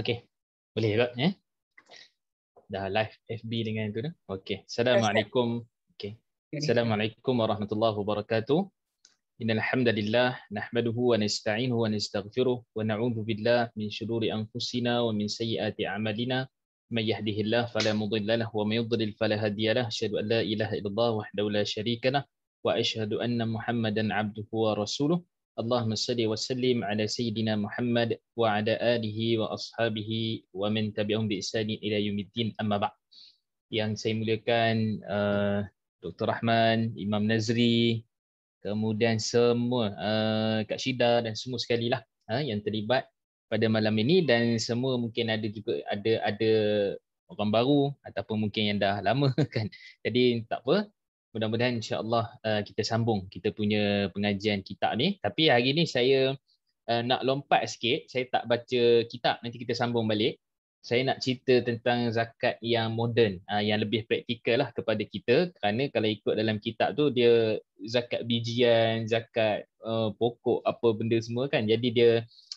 Okey. Boleh kot eh? Dah live FB dengan tu dah. Okey. Assalamualaikum. Okey. Assalamualaikum warahmatullahi wabarakatuh. Innal hamdalillah nahmaduhu wa nasta'inuhu wa nastaghfiruh wa na'udzu billahi min shururi anfusina wa min sayyiati a'malina. من يهده الله فلا wa له ومن يضلل فلا هادي له أشهد أن لا إله إلا الله وحده لا شريك له وأشهد أن محمدا عبده ورسوله Allahumma salli wa sallim ala sayyidina Muhammad wa ala alihi wa ashabihi wa man tabi'ahum bi ihsanin ila yaumiddin amma ba'd. Yang saya muliakan uh, Dr. Rahman, Imam Nazri, kemudian semua uh, Kak Syida dan semua sekali lah ha, uh, yang terlibat pada malam ini dan semua mungkin ada juga ada ada orang baru ataupun mungkin yang dah lama kan. Jadi tak apa, mudah-mudahan Allah uh, kita sambung kita punya pengajian kitab ni. Tapi hari ni saya uh, nak lompat sikit, saya tak baca kitab, nanti kita sambung balik. Saya nak cerita tentang zakat yang moden, uh, yang lebih praktikal lah kepada kita kerana kalau ikut dalam kitab tu dia zakat bijian, zakat uh, pokok apa benda semua kan. Jadi dia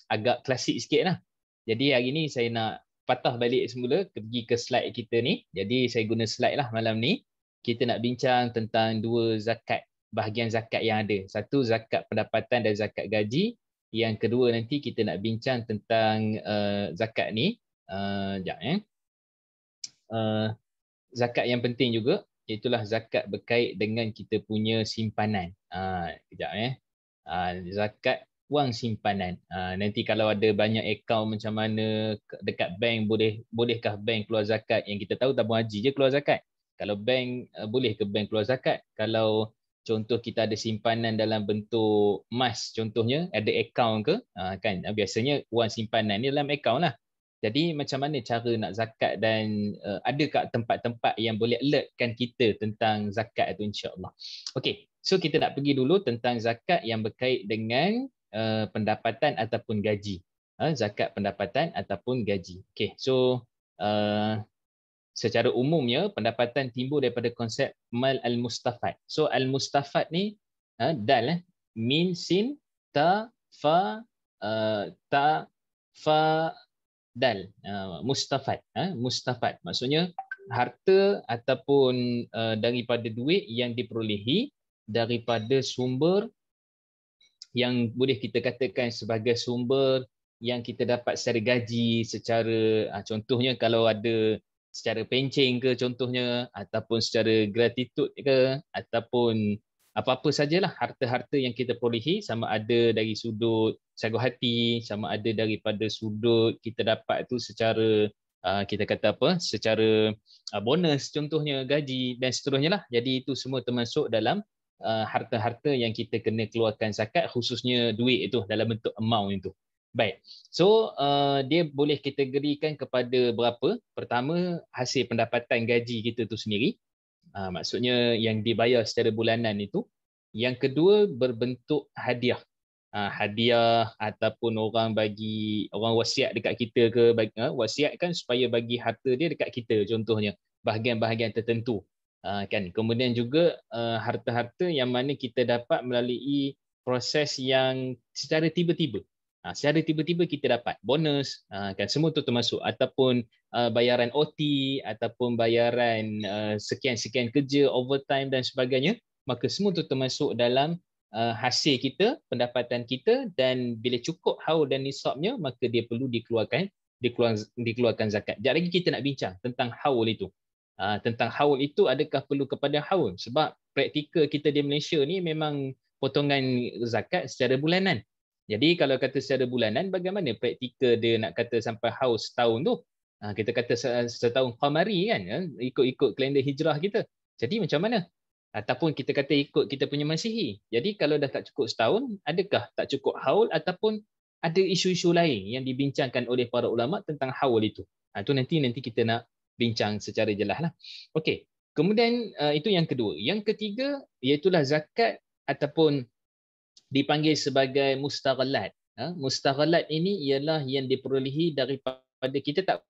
agak klasik sikit lah. Jadi hari ni saya nak patah balik semula pergi ke slide kita ni. Jadi saya guna slide lah malam ni kita nak bincang tentang dua zakat bahagian zakat yang ada. Satu zakat pendapatan dan zakat gaji. Yang kedua nanti kita nak bincang tentang uh, zakat ni. Uh, jap, eh. uh, zakat yang penting juga itulah zakat berkait dengan kita punya simpanan. Uh, kejap, eh. uh, zakat wang simpanan. Uh, nanti kalau ada banyak akaun macam mana dekat bank boleh bolehkah bank keluar zakat yang kita tahu tabung haji je keluar zakat kalau bank eh, boleh ke bank keluar zakat kalau contoh kita ada simpanan dalam bentuk emas contohnya ada account ke ha, kan ah, biasanya wang simpanan ni dalam account lah jadi macam mana cara nak zakat dan uh, ada kat tempat-tempat yang boleh alertkan kita tentang zakat itu insyaAllah. Okay, so kita nak pergi dulu tentang zakat yang berkait dengan uh, pendapatan ataupun gaji. Uh, zakat pendapatan ataupun gaji. Okay, so uh, secara umumnya pendapatan timbul daripada konsep mal al-mustafad. So al-mustafad ni ha, dal eh? min sin ta fa uh, ta fa dal uh, mustafad eh? mustafad maksudnya harta ataupun uh, daripada duit yang diperolehi daripada sumber yang boleh kita katakan sebagai sumber yang kita dapat secara gaji secara ha, contohnya kalau ada secara pencing ke contohnya ataupun secara gratitude ke ataupun apa-apa sajalah harta-harta yang kita perolehi sama ada dari sudut sagu hati sama ada daripada sudut kita dapat tu secara ah, kita kata apa secara ah, bonus contohnya gaji dan seterusnya lah jadi itu semua termasuk dalam ah, harta-harta yang kita kena keluarkan zakat khususnya duit itu dalam bentuk amount itu Baik. So uh, dia boleh kategorikan kepada berapa? Pertama, hasil pendapatan gaji kita tu sendiri. Uh, maksudnya yang dibayar secara bulanan itu. Yang kedua berbentuk hadiah. Uh, hadiah ataupun orang bagi orang wasiat dekat kita ke bagi, uh, ah, wasiat kan supaya bagi harta dia dekat kita contohnya bahagian-bahagian tertentu uh, kan kemudian juga uh, harta-harta yang mana kita dapat melalui proses yang secara tiba-tiba Ha, secara tiba-tiba kita dapat bonus ha, kan semua itu termasuk ataupun uh, bayaran OT ataupun bayaran ha, sekian-sekian uh, kerja overtime dan sebagainya maka semua itu termasuk dalam uh, hasil kita pendapatan kita dan bila cukup haul dan nisabnya maka dia perlu dikeluarkan dikeluarkan, dikeluarkan zakat. Jadi lagi kita nak bincang tentang haul itu. Uh, tentang haul itu adakah perlu kepada haul sebab praktikal kita di Malaysia ni memang potongan zakat secara bulanan. Jadi kalau kata secara bulanan bagaimana praktikal dia nak kata sampai haus tahun tu? Ha, kita kata setahun Qamari kan ya? ikut-ikut kalender hijrah kita. Jadi macam mana? Ataupun kita kata ikut kita punya masihi. Jadi kalau dah tak cukup setahun, adakah tak cukup haul ataupun ada isu-isu lain yang dibincangkan oleh para ulama tentang haul itu? Ha, ah, itu nanti nanti kita nak bincang secara jelas lah. Okey. Kemudian uh, itu yang kedua. Yang ketiga iaitulah zakat ataupun dipanggil sebagai mustaghalat. Ha? Mustaghalat ini ialah yang diperolehi daripada kita tak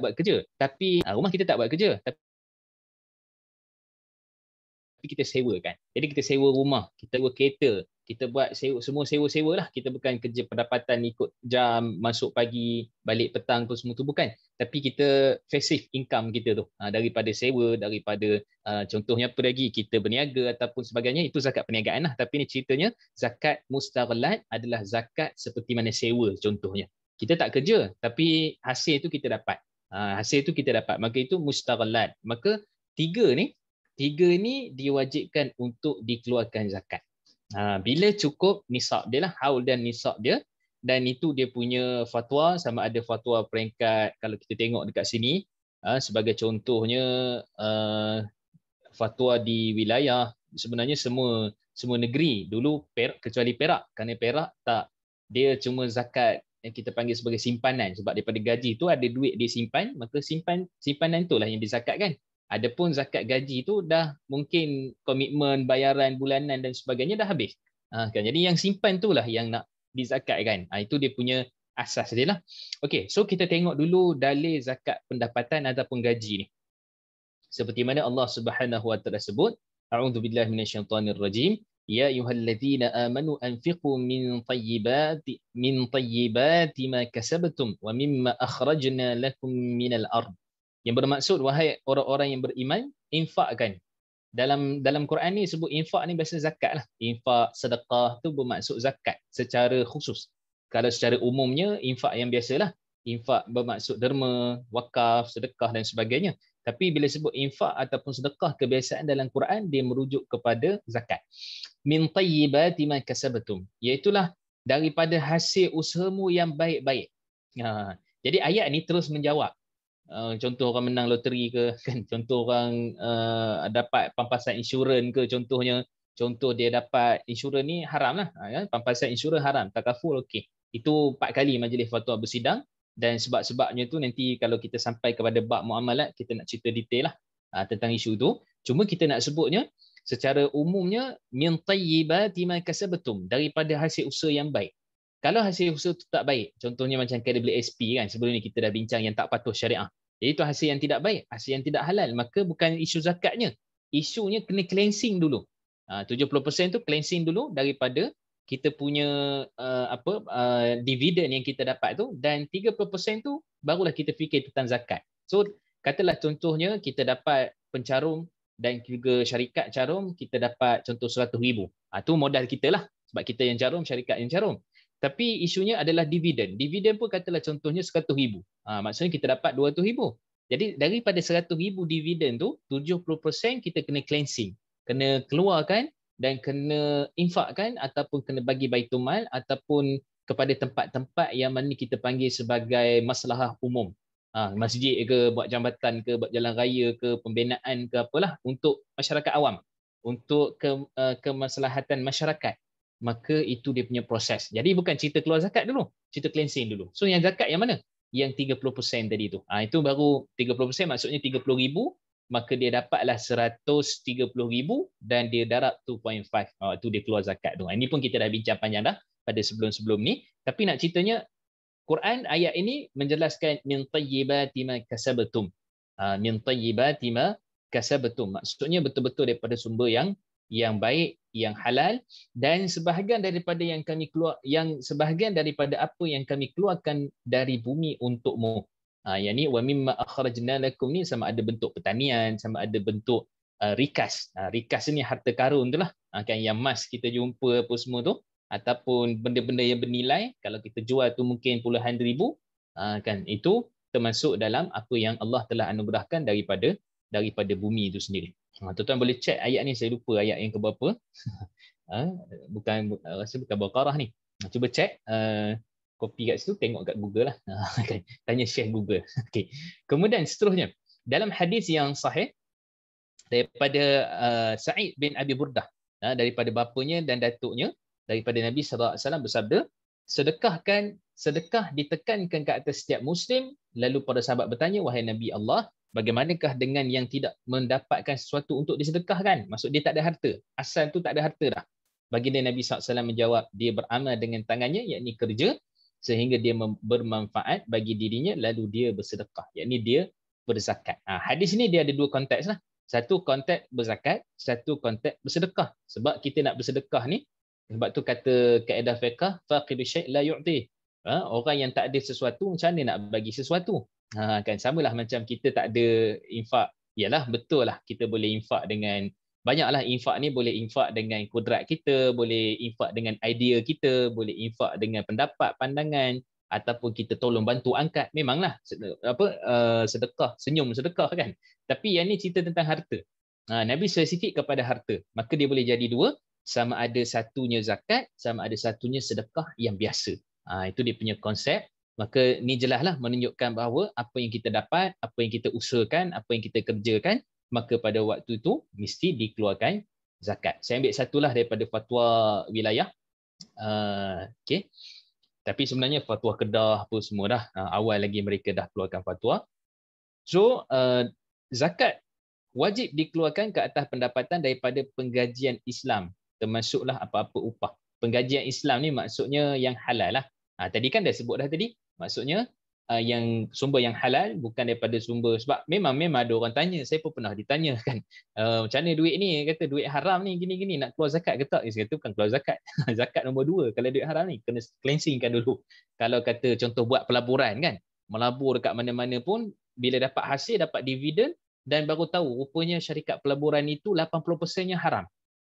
buat kerja. Tapi ha, rumah kita tak buat kerja. Tapi kita sewa kan. Jadi kita sewa rumah, kita sewa kereta, kita buat sewa, semua sewa-sewa lah. Kita bukan kerja pendapatan ikut jam, masuk pagi, balik petang pun semua tu bukan. Tapi kita passive income kita tu. Ha, daripada sewa, daripada uh, contohnya apa lagi, kita berniaga ataupun sebagainya, itu zakat perniagaan lah. Tapi ni ceritanya, zakat mustarlat adalah zakat seperti mana sewa contohnya. Kita tak kerja, tapi hasil tu kita dapat. Ha, hasil tu kita dapat. Maka itu mustarlat. Maka tiga ni, tiga ni diwajibkan untuk dikeluarkan zakat. Ha, bila cukup nisab dia lah haul dan nisab dia dan itu dia punya fatwa sama ada fatwa peringkat kalau kita tengok dekat sini ha, sebagai contohnya ha, fatwa di wilayah sebenarnya semua semua negeri dulu per, kecuali Perak kerana Perak tak dia cuma zakat yang kita panggil sebagai simpanan sebab daripada gaji tu ada duit dia simpan maka simpan simpanan itulah yang dizakatkan Adapun zakat gaji tu dah mungkin komitmen bayaran bulanan dan sebagainya dah habis. Ha, kan? Jadi yang simpan tu lah yang nak dizakatkan. Ha, itu dia punya asas dia lah. Okay, so kita tengok dulu dalil zakat pendapatan ataupun gaji ni. Seperti mana Allah Subhanahu Wa Taala sebut, A'udhu billahi minasyaitanir rajim. Ya ayyuhallazina amanu anfiqu min tayyibati min tayyibati ma kasabtum wa mimma akhrajna lakum minal ardh yang bermaksud wahai orang-orang yang beriman infakkan dalam dalam Quran ni sebut infak ni biasa zakat lah infak sedekah tu bermaksud zakat secara khusus kalau secara umumnya infak yang biasalah infak bermaksud derma wakaf sedekah dan sebagainya tapi bila sebut infak ataupun sedekah kebiasaan dalam Quran dia merujuk kepada zakat min tayyibati ma kasabtum iaitu daripada hasil usahamu yang baik-baik ha. jadi ayat ni terus menjawab uh, contoh orang menang loteri ke kan contoh orang uh, dapat pampasan insurans ke contohnya contoh dia dapat insurans ni haramlah ha, ah, ya pampasan insurans haram takaful okey itu empat kali majlis fatwa bersidang dan sebab-sebabnya tu nanti kalau kita sampai kepada bab muamalat kita nak cerita detail lah ha, tentang isu tu cuma kita nak sebutnya secara umumnya min tayyibati ma kasabtum daripada hasil usaha yang baik kalau hasil usaha tu tak baik contohnya macam kedai beli SP kan sebelum ni kita dah bincang yang tak patuh syariah jadi itu hasil yang tidak baik, hasil yang tidak halal, maka bukan isu zakatnya. Isunya kena cleansing dulu. Ha, uh, 70% tu cleansing dulu daripada kita punya uh, apa uh, dividen yang kita dapat tu dan 30% tu barulah kita fikir tentang zakat. So katalah contohnya kita dapat pencarum dan juga syarikat carum kita dapat contoh 100,000. Ah uh, tu modal kita lah sebab kita yang carum, syarikat yang carum. Tapi isunya adalah dividen. Dividen pun katalah contohnya RM100,000. Ha, maksudnya kita dapat RM200,000. Jadi daripada RM100,000 dividen tu, 70% kita kena cleansing. Kena keluarkan dan kena infakkan ataupun kena bagi baitumal ataupun kepada tempat-tempat yang mana kita panggil sebagai masalah umum. Ha, masjid ke, buat jambatan ke, buat jalan raya ke, pembinaan ke apalah untuk masyarakat awam. Untuk ke, uh, kemaslahatan masyarakat maka itu dia punya proses. Jadi bukan cerita keluar zakat dulu, cerita cleansing dulu. So yang zakat yang mana? Yang 30% tadi tu. Ha, itu baru 30% maksudnya 30,000 maka dia dapatlah 130,000 dan dia darab 2.5. Oh, ha, itu dia keluar zakat tu. Ha, ini pun kita dah bincang panjang dah pada sebelum-sebelum ni. Tapi nak ceritanya, Quran ayat ini menjelaskan min tayyibati ma kasabtum. Ha, min tayyibati ma kasabtum. Maksudnya betul-betul daripada sumber yang yang baik yang halal dan sebahagian daripada yang kami keluar yang sebahagian daripada apa yang kami keluarkan dari bumi untukmu ha yang ni wa mimma akhrajna lakum ni sama ada bentuk pertanian sama ada bentuk uh, rikas ha, rikas ni harta karun itulah ha, kan yang emas kita jumpa apa semua tu ataupun benda-benda yang bernilai kalau kita jual tu mungkin puluhan ribu ha, kan itu termasuk dalam apa yang Allah telah anugerahkan daripada daripada bumi itu sendiri. Ha, tuan-tuan boleh check ayat ni, saya lupa ayat yang ke keberapa. Ha, bukan, eh, rasa bukan Baqarah ni. Ha, cuba check, kopi eh, kat situ, tengok kat Google lah. Kan? Tanya share Google. Okay. Kemudian seterusnya, dalam hadis yang sahih, daripada eh, Sa'id bin Abi Burdah, daripada bapanya dan datuknya, daripada Nabi Sallallahu Alaihi Wasallam bersabda, sedekahkan, sedekah ditekankan ke atas setiap Muslim, lalu para sahabat bertanya, wahai Nabi Allah, bagaimanakah dengan yang tidak mendapatkan sesuatu untuk disedekahkan? Maksud dia tak ada harta. Asal tu tak ada harta dah. Baginda Nabi Sallallahu Alaihi Wasallam menjawab, dia beramal dengan tangannya, yakni kerja, sehingga dia bermanfaat bagi dirinya, lalu dia bersedekah. Yakni dia berzakat. Ha, hadis ni dia ada dua konteks lah. Satu konteks berzakat, satu konteks bersedekah. Sebab kita nak bersedekah ni, sebab tu kata kaedah fiqah, faqidu la yu'ti. Ha, orang yang tak ada sesuatu macam mana nak bagi sesuatu? Ha, kan samalah macam kita tak ada infak. Yalah betul lah kita boleh infak dengan banyaklah infak ni boleh infak dengan kudrat kita, boleh infak dengan idea kita, boleh infak dengan pendapat, pandangan ataupun kita tolong bantu angkat. Memanglah apa uh, sedekah, senyum sedekah kan. Tapi yang ni cerita tentang harta. Ha, Nabi spesifik kepada harta. Maka dia boleh jadi dua, sama ada satunya zakat, sama ada satunya sedekah yang biasa. Ha, itu dia punya konsep. Maka ni jelaslah menunjukkan bahawa apa yang kita dapat, apa yang kita usahakan, apa yang kita kerjakan, maka pada waktu itu mesti dikeluarkan zakat. Saya ambil satulah daripada fatwa wilayah. Uh, ah, okay. Tapi sebenarnya fatwa kedah apa semua dah. Uh, awal lagi mereka dah keluarkan fatwa. So uh, zakat wajib dikeluarkan ke atas pendapatan daripada penggajian Islam. Termasuklah apa-apa upah penggajian Islam ni maksudnya yang halal lah. Ha, tadi kan dah sebut dah tadi, maksudnya uh, yang sumber yang halal bukan daripada sumber sebab memang memang ada orang tanya, saya pun pernah ditanya kan uh, ha, macam mana duit ni, kata duit haram ni gini-gini nak keluar zakat ke tak? Dia kata bukan keluar zakat, zakat nombor dua kalau duit haram ni kena cleansingkan dulu. Kalau kata contoh buat pelaburan kan, melabur dekat mana-mana pun bila dapat hasil dapat dividen dan baru tahu rupanya syarikat pelaburan itu 80%nya haram.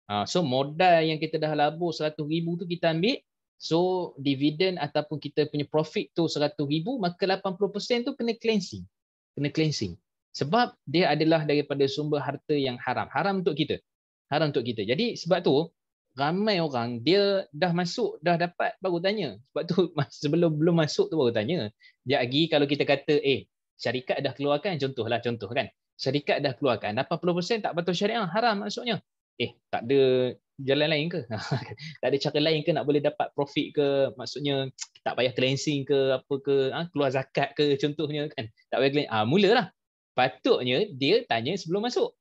Ha, so modal yang kita dah labur rm ribu tu kita ambil So dividend ataupun kita punya profit tu rm ribu, Maka 80% tu kena cleansing Kena cleansing Sebab dia adalah daripada sumber harta yang haram Haram untuk kita Haram untuk kita Jadi sebab tu ramai orang dia dah masuk dah dapat baru tanya sebab tu sebelum belum masuk tu baru tanya dia lagi kalau kita kata eh syarikat dah keluarkan contohlah contoh kan syarikat dah keluarkan 80% tak patuh syariah haram maksudnya eh tak ada jalan lain ke? tak ada cara lain ke nak boleh dapat profit ke? Maksudnya tak payah cleansing ke apa ke? Ha? keluar zakat ke contohnya kan? Tak payah cleansing. Ah ha, mulalah. Patutnya dia tanya sebelum masuk.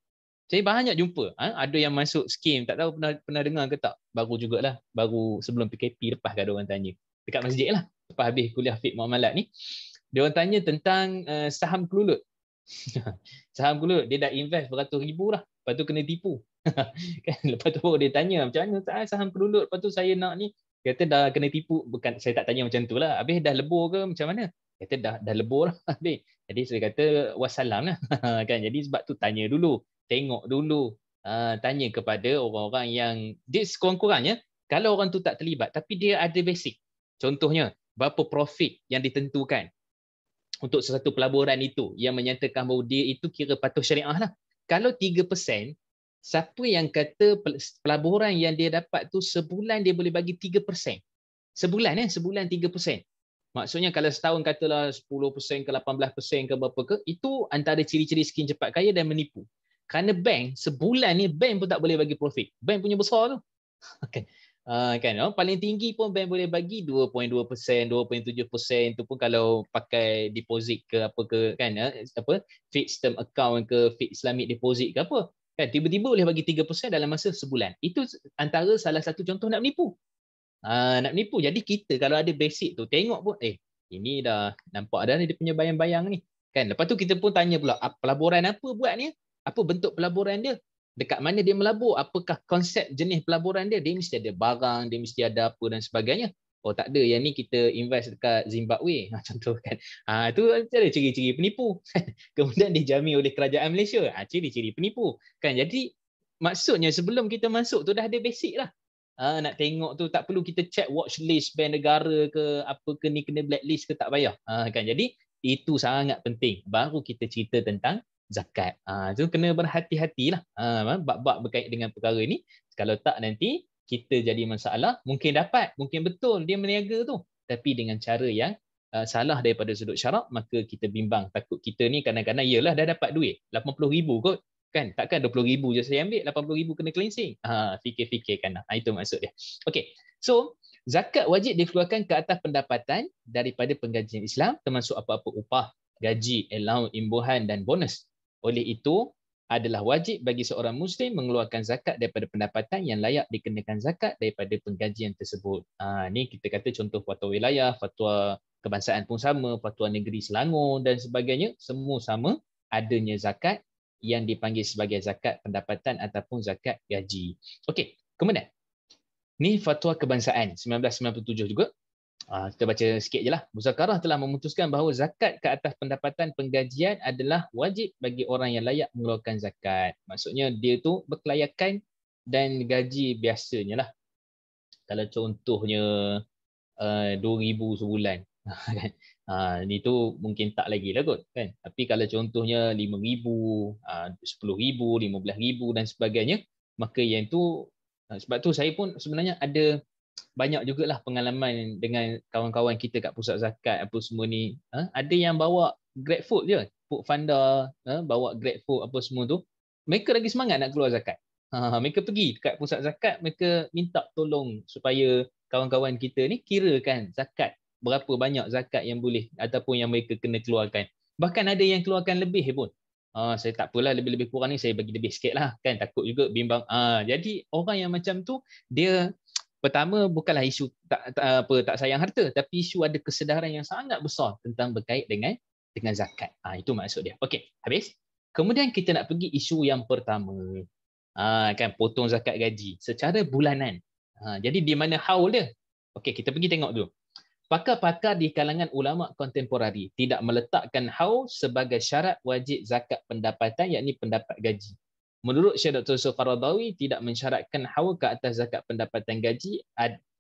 Saya banyak jumpa. Ha? Ada yang masuk skim. Tak tahu pernah pernah dengar ke tak. Baru jugalah. Baru sebelum PKP lepas kan orang tanya. Dekat masjid lah. Lepas habis kuliah fit muamalat ni. Dia orang tanya tentang uh, saham kelulut. saham kelulut. Dia dah invest beratus ribu lah. Lepas tu kena tipu. kan? lepas tu dia tanya macam mana tak eh, saham kerulut lepas tu saya nak ni kata dah kena tipu bukan saya tak tanya macam tu lah habis dah lebur ke macam mana kata dah dah lebur lah habis jadi saya kata wassalam lah kan jadi sebab tu tanya dulu tengok dulu uh, tanya kepada orang-orang yang dia sekurang-kurangnya kalau orang tu tak terlibat tapi dia ada basic contohnya berapa profit yang ditentukan untuk sesuatu pelaburan itu yang menyatakan bahawa dia itu kira patuh syariah lah kalau 3% siapa yang kata pelaburan yang dia dapat tu sebulan dia boleh bagi 3%. Sebulan eh, sebulan 3%. Maksudnya kalau setahun katalah 10% ke 18% ke berapa ke, itu antara ciri-ciri skin cepat kaya dan menipu. Kerana bank, sebulan ni bank pun tak boleh bagi profit. Bank punya besar tu. Okay. Uh, ah, kan, oh, paling tinggi pun bank boleh bagi 2.2%, 2.7% itu pun kalau pakai deposit ke apa ke kan eh, apa fixed term account ke fixed limit deposit ke apa Kan, tiba-tiba boleh bagi 3% dalam masa sebulan. Itu antara salah satu contoh nak menipu. Ha, nak menipu. Jadi kita kalau ada basic tu, tengok pun, eh, ini dah nampak ada dia punya bayang-bayang ni. Kan? Lepas tu kita pun tanya pula, pelaburan apa buat ni? Apa bentuk pelaburan dia? Dekat mana dia melabur? Apakah konsep jenis pelaburan dia? Dia mesti ada barang, dia mesti ada apa dan sebagainya oh tak ada yang ni kita invest dekat Zimbabwe ha, contoh kan ha, itu ada ciri-ciri penipu kemudian dijamin oleh kerajaan Malaysia ha, ciri-ciri penipu kan jadi maksudnya sebelum kita masuk tu dah ada basic lah ha, nak tengok tu tak perlu kita check watch list bank negara ke apa ke ni kena blacklist ke tak payah ha, kan jadi itu sangat penting baru kita cerita tentang zakat. Ah ha, tu kena berhati-hatilah. Ah ha, bab-bab berkait dengan perkara ini. Kalau tak nanti kita jadi masalah, mungkin dapat, mungkin betul dia meniaga tu. Tapi dengan cara yang uh, salah daripada sudut syarak, maka kita bimbang. Takut kita ni kadang-kadang, yelah dah dapat duit. RM80,000 kot. Kan? Takkan RM20,000 je saya ambil, RM80,000 kena cleansing. Ha, Fikir-fikirkan lah. Ha, itu maksud dia. Okay. So, zakat wajib dikeluarkan ke atas pendapatan daripada penggajian Islam termasuk apa-apa upah, gaji, allowance, imbuhan dan bonus. Oleh itu, adalah wajib bagi seorang muslim mengeluarkan zakat daripada pendapatan yang layak dikenakan zakat daripada penggajian tersebut. Ha, ni kita kata contoh fatwa wilayah, fatwa kebangsaan pun sama, fatwa negeri Selangor dan sebagainya, semua sama adanya zakat yang dipanggil sebagai zakat pendapatan ataupun zakat gaji. Okey, kemudian ni fatwa kebangsaan 1997 juga Ah, kita baca sikit je lah. Muzakarah telah memutuskan bahawa zakat ke atas pendapatan penggajian adalah wajib bagi orang yang layak mengeluarkan zakat. Maksudnya dia tu berkelayakan dan gaji biasanya lah. Kalau contohnya uh, eh, 2000 sebulan. kan? ini ah, tu mungkin tak lagi lah kot. Kan? Tapi kalau contohnya 5000, uh, 10000, 15000 dan sebagainya. Maka yang tu uh, sebab tu saya pun sebenarnya ada banyak jugalah pengalaman dengan kawan-kawan kita kat pusat zakat apa semua ni ha? ada yang bawa grab food je food funda ha? bawa grab food apa semua tu mereka lagi semangat nak keluar zakat ha, ha, mereka pergi dekat pusat zakat mereka minta tolong supaya kawan-kawan kita ni kirakan zakat berapa banyak zakat yang boleh ataupun yang mereka kena keluarkan bahkan ada yang keluarkan lebih pun ha, saya tak apalah lebih-lebih kurang ni saya bagi lebih sikit lah kan takut juga bimbang ha, jadi orang yang macam tu dia pertama bukanlah isu tak, tak apa tak sayang harta tapi isu ada kesedaran yang sangat besar tentang berkait dengan dengan zakat. Ah ha, itu maksud dia. Okey, habis. Kemudian kita nak pergi isu yang pertama. Ah ha, kan potong zakat gaji secara bulanan. Ha, jadi di mana haul dia? Okey, kita pergi tengok dulu. Pakar-pakar di kalangan ulama kontemporari tidak meletakkan haul sebagai syarat wajib zakat pendapatan yakni pendapat gaji. Menurut Syed Dr. Soekarabawi, tidak mensyaratkan hawa ke atas zakat pendapatan gaji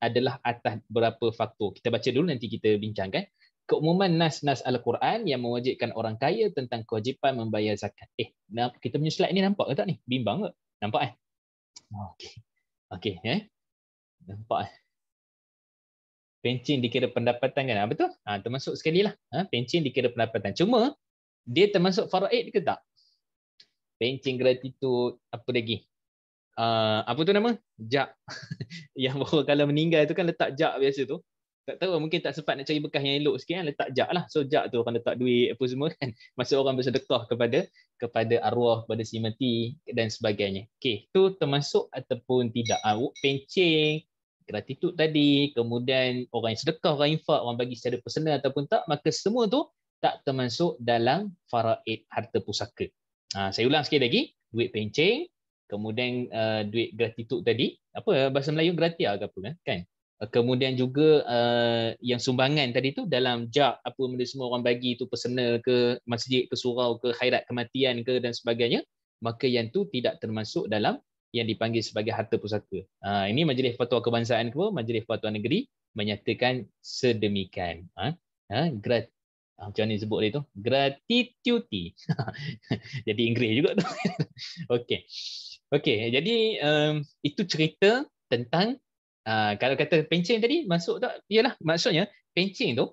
adalah atas berapa faktor. Kita baca dulu nanti kita bincangkan. Keumuman nas-nas Al-Quran yang mewajibkan orang kaya tentang kewajipan membayar zakat. Eh, kita punya slide ni nampak ke tak ni? Bimbang ke? Nampak eh? Okay, okay, eh. Ya. Nampak eh. Pencin dikira pendapatan kan? Ha, betul? Ha, termasuk sekali lah. Ha, pencin dikira pendapatan. Cuma, dia termasuk faraid ke tak? Pencing gratitude Apa lagi uh, Apa tu nama Jak Yang bawa kalau meninggal tu kan letak jak biasa tu Tak tahu mungkin tak sempat nak cari bekas yang elok sikit kan Letak jak lah So jak tu orang letak duit apa semua kan Masa orang bersedekah kepada Kepada arwah, kepada si mati Dan sebagainya Okay tu termasuk ataupun tidak uh, Pencing gratitude tadi Kemudian orang yang sedekah, orang infak Orang bagi secara personal ataupun tak Maka semua tu tak termasuk dalam faraid harta pusaka. Ha, saya ulang sikit lagi duit penceng, kemudian uh, duit gratitude tadi apa bahasa Melayu gratia ah ke apa kan, kan? Uh, kemudian juga uh, yang sumbangan tadi tu dalam jak apa benda semua orang bagi tu personal ke masjid ke surau ke khairat kematian ke dan sebagainya maka yang tu tidak termasuk dalam yang dipanggil sebagai harta pusaka. Ha, ini majlis fatwa kebangsaan ke majlis fatwa negeri menyatakan sedemikian. Ha, ha, grat, Ah, macam mana sebut dia tu gratitude jadi inggris juga tu okey okey jadi um, itu cerita tentang uh, kalau kata pencing tadi masuk tak iyalah maksudnya pencing tu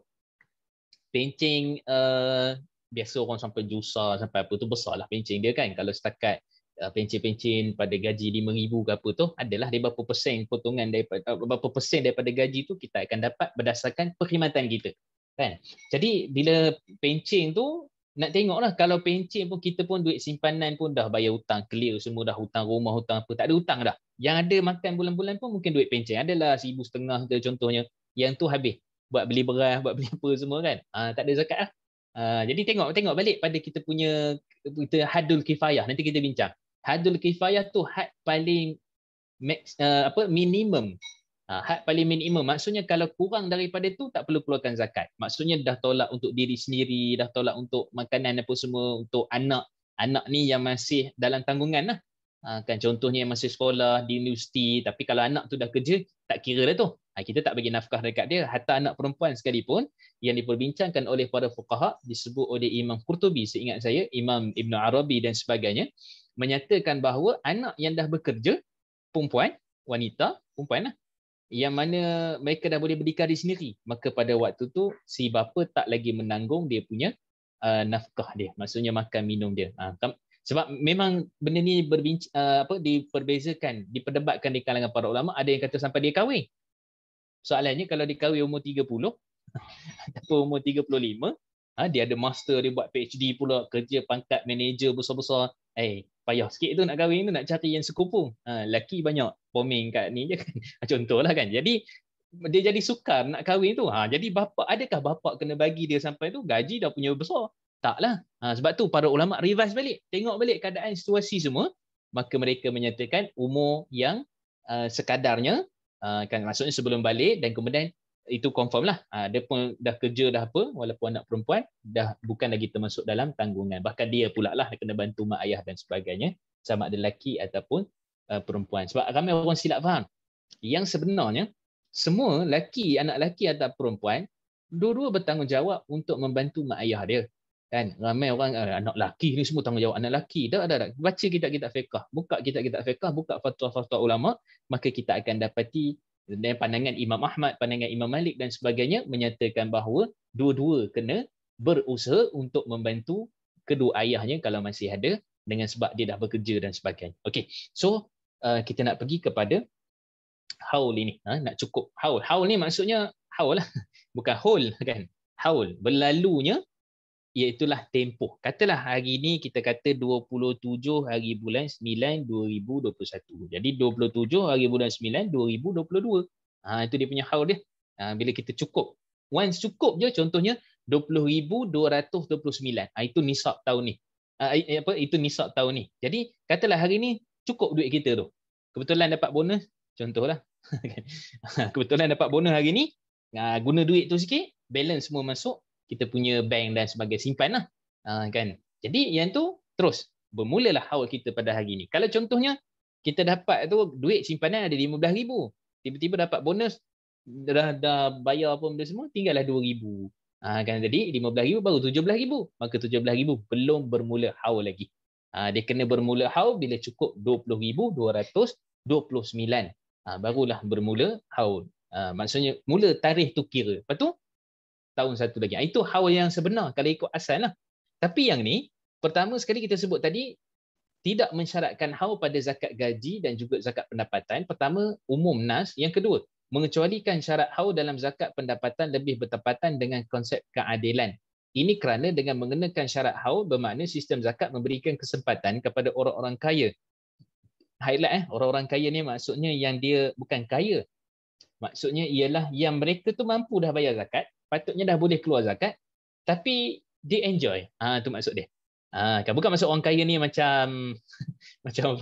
pencing uh, biasa orang sampai jusa sampai apa tu besarlah pencing dia kan kalau setakat uh, pencing-pencing pada gaji 5000 ke apa tu adalah dia berapa persen potongan daripada uh, berapa persen daripada gaji tu kita akan dapat berdasarkan perkhidmatan kita Kan? Jadi bila pencing tu nak tengok lah kalau pencing pun kita pun duit simpanan pun dah bayar hutang clear semua dah hutang rumah hutang apa tak ada hutang dah. Yang ada makan bulan-bulan pun mungkin duit pencing adalah seibu setengah ke contohnya yang tu habis buat beli beras buat beli apa semua kan. Ah tak ada zakat lah. Ha, jadi tengok tengok balik pada kita punya kita hadul kifayah nanti kita bincang. Hadul kifayah tu had paling max uh, apa minimum Ah, had paling minimum maksudnya kalau kurang daripada itu tak perlu keluarkan zakat maksudnya dah tolak untuk diri sendiri dah tolak untuk makanan apa semua untuk anak anak ni yang masih dalam tanggungan lah ah, kan contohnya yang masih sekolah di universiti tapi kalau anak tu dah kerja tak kira dah tu ah, kita tak bagi nafkah dekat dia hatta anak perempuan sekalipun yang diperbincangkan oleh para fuqaha disebut oleh Imam Qurtubi seingat saya Imam Ibn Arabi dan sebagainya menyatakan bahawa anak yang dah bekerja perempuan wanita perempuan lah yang mana mereka dah boleh berdikari sendiri maka pada waktu tu si bapa tak lagi menanggung dia punya uh, nafkah dia maksudnya makan minum dia ha, ah, tam- sebab memang benda ni berbinc- uh, apa diperbezakan diperdebatkan di kalangan para ulama ada yang kata sampai dia kahwin soalannya kalau dia kahwin umur 30 ataupun umur 35 ha, ah, dia ada master dia buat PhD pula kerja pangkat manager besar-besar eh payah sikit tu nak kahwin tu nak cari yang sekupu. Ha, laki banyak bombing kat ni je kan. Ha, contohlah kan. Jadi dia jadi sukar nak kahwin tu. Ha, jadi bapa adakah bapa kena bagi dia sampai tu gaji dah punya besar? Taklah. Ha, sebab tu para ulama revise balik, tengok balik keadaan situasi semua, maka mereka menyatakan umur yang uh, sekadarnya uh, kan maksudnya sebelum balik dan kemudian itu confirm lah. Uh, dia pun dah kerja dah apa, walaupun anak perempuan, dah bukan lagi termasuk dalam tanggungan. Bahkan dia pula lah kena bantu mak ayah dan sebagainya. Sama ada lelaki ataupun uh, perempuan. Sebab ramai orang silap faham. Yang sebenarnya, semua lelaki, anak lelaki atau perempuan, dua-dua bertanggungjawab untuk membantu mak ayah dia. Kan? Ramai orang, uh, anak lelaki ni semua tanggungjawab anak lelaki. Tak ada, ada. Baca kitab-kitab fiqah. Buka kitab-kitab fiqah, buka fatwa-fatwa ulama, maka kita akan dapati dan pandangan Imam Ahmad, pandangan Imam Malik dan sebagainya menyatakan bahawa dua-dua kena berusaha untuk membantu kedua ayahnya kalau masih ada dengan sebab dia dah bekerja dan sebagainya. Okey. So uh, kita nak pergi kepada haul ini. Ha? nak cukup haul. Haul ni maksudnya haul lah. Bukan haul kan. Haul berlalunya iaitulah tempoh. Katalah hari ini kita kata 27 hari bulan 9 2021. Jadi 27 hari bulan 9 2022. Ha, itu dia punya haul dia. Ha, bila kita cukup. Once cukup je contohnya 20,229. Ha, itu nisab tahun ni. Ha, apa, itu nisab tahun ni. Jadi katalah hari ini cukup duit kita tu. Kebetulan dapat bonus. Contohlah. Ha, kebetulan dapat bonus hari ni. Ha, guna duit tu sikit. Balance semua masuk kita punya bank dan sebagai simpan lah. Uh, kan? Jadi yang tu terus bermulalah hawa kita pada hari ni. Kalau contohnya kita dapat tu duit simpanan ada RM15,000. Tiba-tiba dapat bonus dah, dah bayar apa benda semua tinggallah RM2,000. Ha, kan jadi RM15,000 baru RM17,000. Maka RM17,000 belum bermula hawa lagi. Ha, dia kena bermula hawa bila cukup RM20,229. Ha, barulah bermula hawa. Ha, maksudnya mula tarikh tu kira. Lepas tu tahun satu lagi. Ah, itu hawa yang sebenar kalau ikut asal lah. Tapi yang ni, pertama sekali kita sebut tadi, tidak mensyaratkan hawa pada zakat gaji dan juga zakat pendapatan. Pertama, umum nas. Yang kedua, mengecualikan syarat hawa dalam zakat pendapatan lebih bertepatan dengan konsep keadilan. Ini kerana dengan mengenakan syarat hawa bermakna sistem zakat memberikan kesempatan kepada orang-orang kaya. Highlight eh, orang-orang kaya ni maksudnya yang dia bukan kaya. Maksudnya ialah yang mereka tu mampu dah bayar zakat patutnya dah boleh keluar zakat tapi dia enjoy ah tu maksud dia ah kan? bukan maksud orang kaya ni macam macam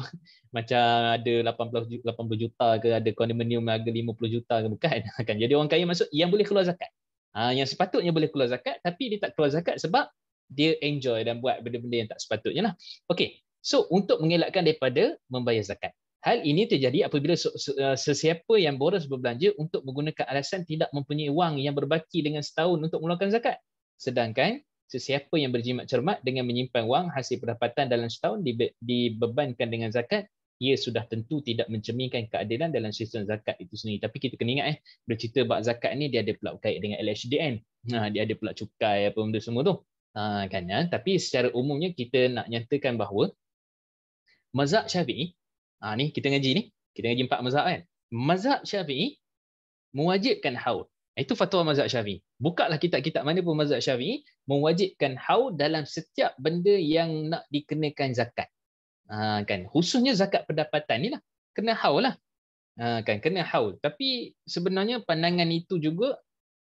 macam ada 80 80 juta ke ada condominium harga 50 juta ke bukan ah, kan jadi orang kaya maksud yang boleh keluar zakat ah yang sepatutnya boleh keluar zakat tapi dia tak keluar zakat sebab dia enjoy dan buat benda-benda yang tak sepatutnya lah okey so untuk mengelakkan daripada membayar zakat Hal ini terjadi apabila eh, sesiapa yang boros berbelanja untuk menggunakan alasan tidak mempunyai wang yang berbaki dengan setahun untuk mengeluarkan zakat. Sedangkan sesiapa yang berjimat cermat dengan menyimpan wang hasil pendapatan dalam setahun dibebankan dengan zakat, ia sudah tentu tidak mencerminkan keadilan dalam sistem zakat itu sendiri. Tapi kita kena ingat, eh, bila cerita bab zakat ni, dia ada pula kait dengan LHDN. Nah, dia ada pula cukai apa benda semua tu. Ha, kan, ya? Tapi secara umumnya kita nak nyatakan bahawa mazhab syafi'i Ha, ni kita ngaji ni. Kita ngaji empat mazhab kan. Mazhab syafi'i mewajibkan haud. Itu fatwa mazhab syafi'i. Bukalah kitab-kitab mana pun mazhab syafi'i mewajibkan haud dalam setiap benda yang nak dikenakan zakat. Ha, kan khususnya zakat pendapatan ni lah kena haul lah ha, kan kena haul tapi sebenarnya pandangan itu juga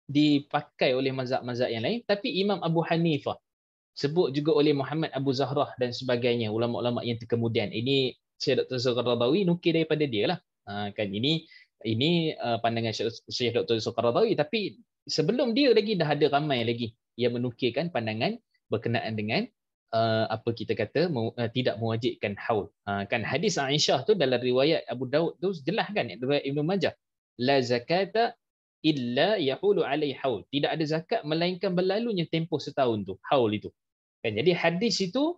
dipakai oleh mazhab-mazhab yang lain tapi Imam Abu Hanifah sebut juga oleh Muhammad Abu Zahrah dan sebagainya ulama-ulama yang terkemudian ini Syekh Dr. Zulkar Radawi nukil daripada dia lah. Ha, kan ini ini uh, pandangan Syekh Dr. Zulkar tapi sebelum dia lagi dah ada ramai lagi yang menukilkan pandangan berkenaan dengan Uh, apa kita kata mu, uh, tidak mewajibkan haul uh, kan hadis Aisyah tu dalam riwayat Abu Daud tu jelas kan riwayat Ibnu Majah la zakata illa yahulu alai haul tidak ada zakat melainkan berlalunya tempoh setahun tu haul itu kan jadi hadis itu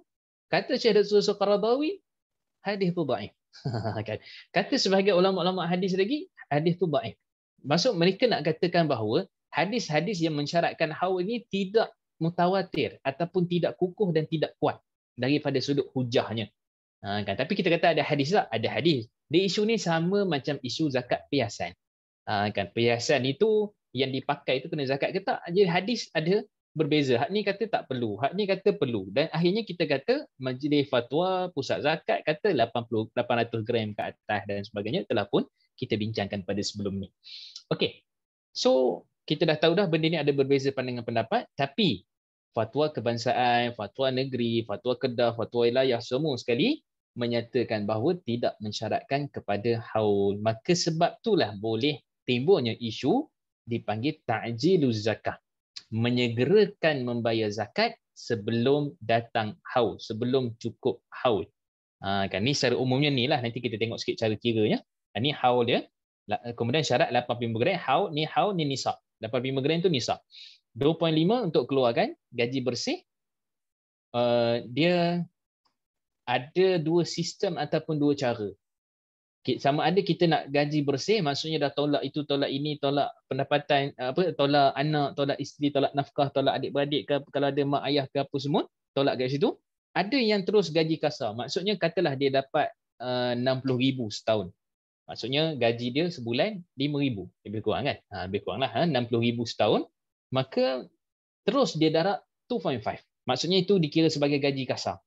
kata Syekh Dr. Suqaradawi hadis tu dhaif kan kata sebahagian ulama-ulama hadis lagi hadis tu dhaif maksud mereka nak katakan bahawa hadis-hadis yang mensyaratkan hawa ini tidak mutawatir ataupun tidak kukuh dan tidak kuat daripada sudut hujahnya ha, kan tapi kita kata ada hadis lah ada hadis dia isu ni sama macam isu zakat perhiasan ha, kan perhiasan itu yang dipakai itu kena zakat ke tak jadi hadis ada berbeza. Hak ni kata tak perlu, hak ni kata perlu. Dan akhirnya kita kata majlis fatwa pusat zakat kata 80 800 gram ke atas dan sebagainya telah pun kita bincangkan pada sebelum ni. Okay, So kita dah tahu dah benda ni ada berbeza pandangan pendapat tapi fatwa kebangsaan, fatwa negeri, fatwa kedah, fatwa wilayah semua sekali menyatakan bahawa tidak mensyaratkan kepada haul. Maka sebab itulah boleh timbulnya isu dipanggil ta'jilu zakah menyegerakan membayar zakat sebelum datang haul, sebelum cukup haul. Ha, kan? Ini secara umumnya ni lah, nanti kita tengok sikit cara kiranya. Ha, ini haul dia, kemudian syarat 85 gram, haul ni haul ni nisab. 85 gram tu nisab. 2.5 untuk keluarkan gaji bersih. Uh, dia ada dua sistem ataupun dua cara sama ada kita nak gaji bersih maksudnya dah tolak itu tolak ini tolak pendapatan eh, apa tolak anak tolak isteri tolak nafkah tolak adik-beradik ke kalau ada mak ayah ke apa semua tolak gaji situ ada yang terus gaji kasar maksudnya katalah dia dapat uh, ribu setahun maksudnya gaji dia sebulan ribu, lebih kurang kan ha lebih kuranglah ha ribu setahun maka terus dia darat 2.5 maksudnya itu dikira sebagai gaji kasar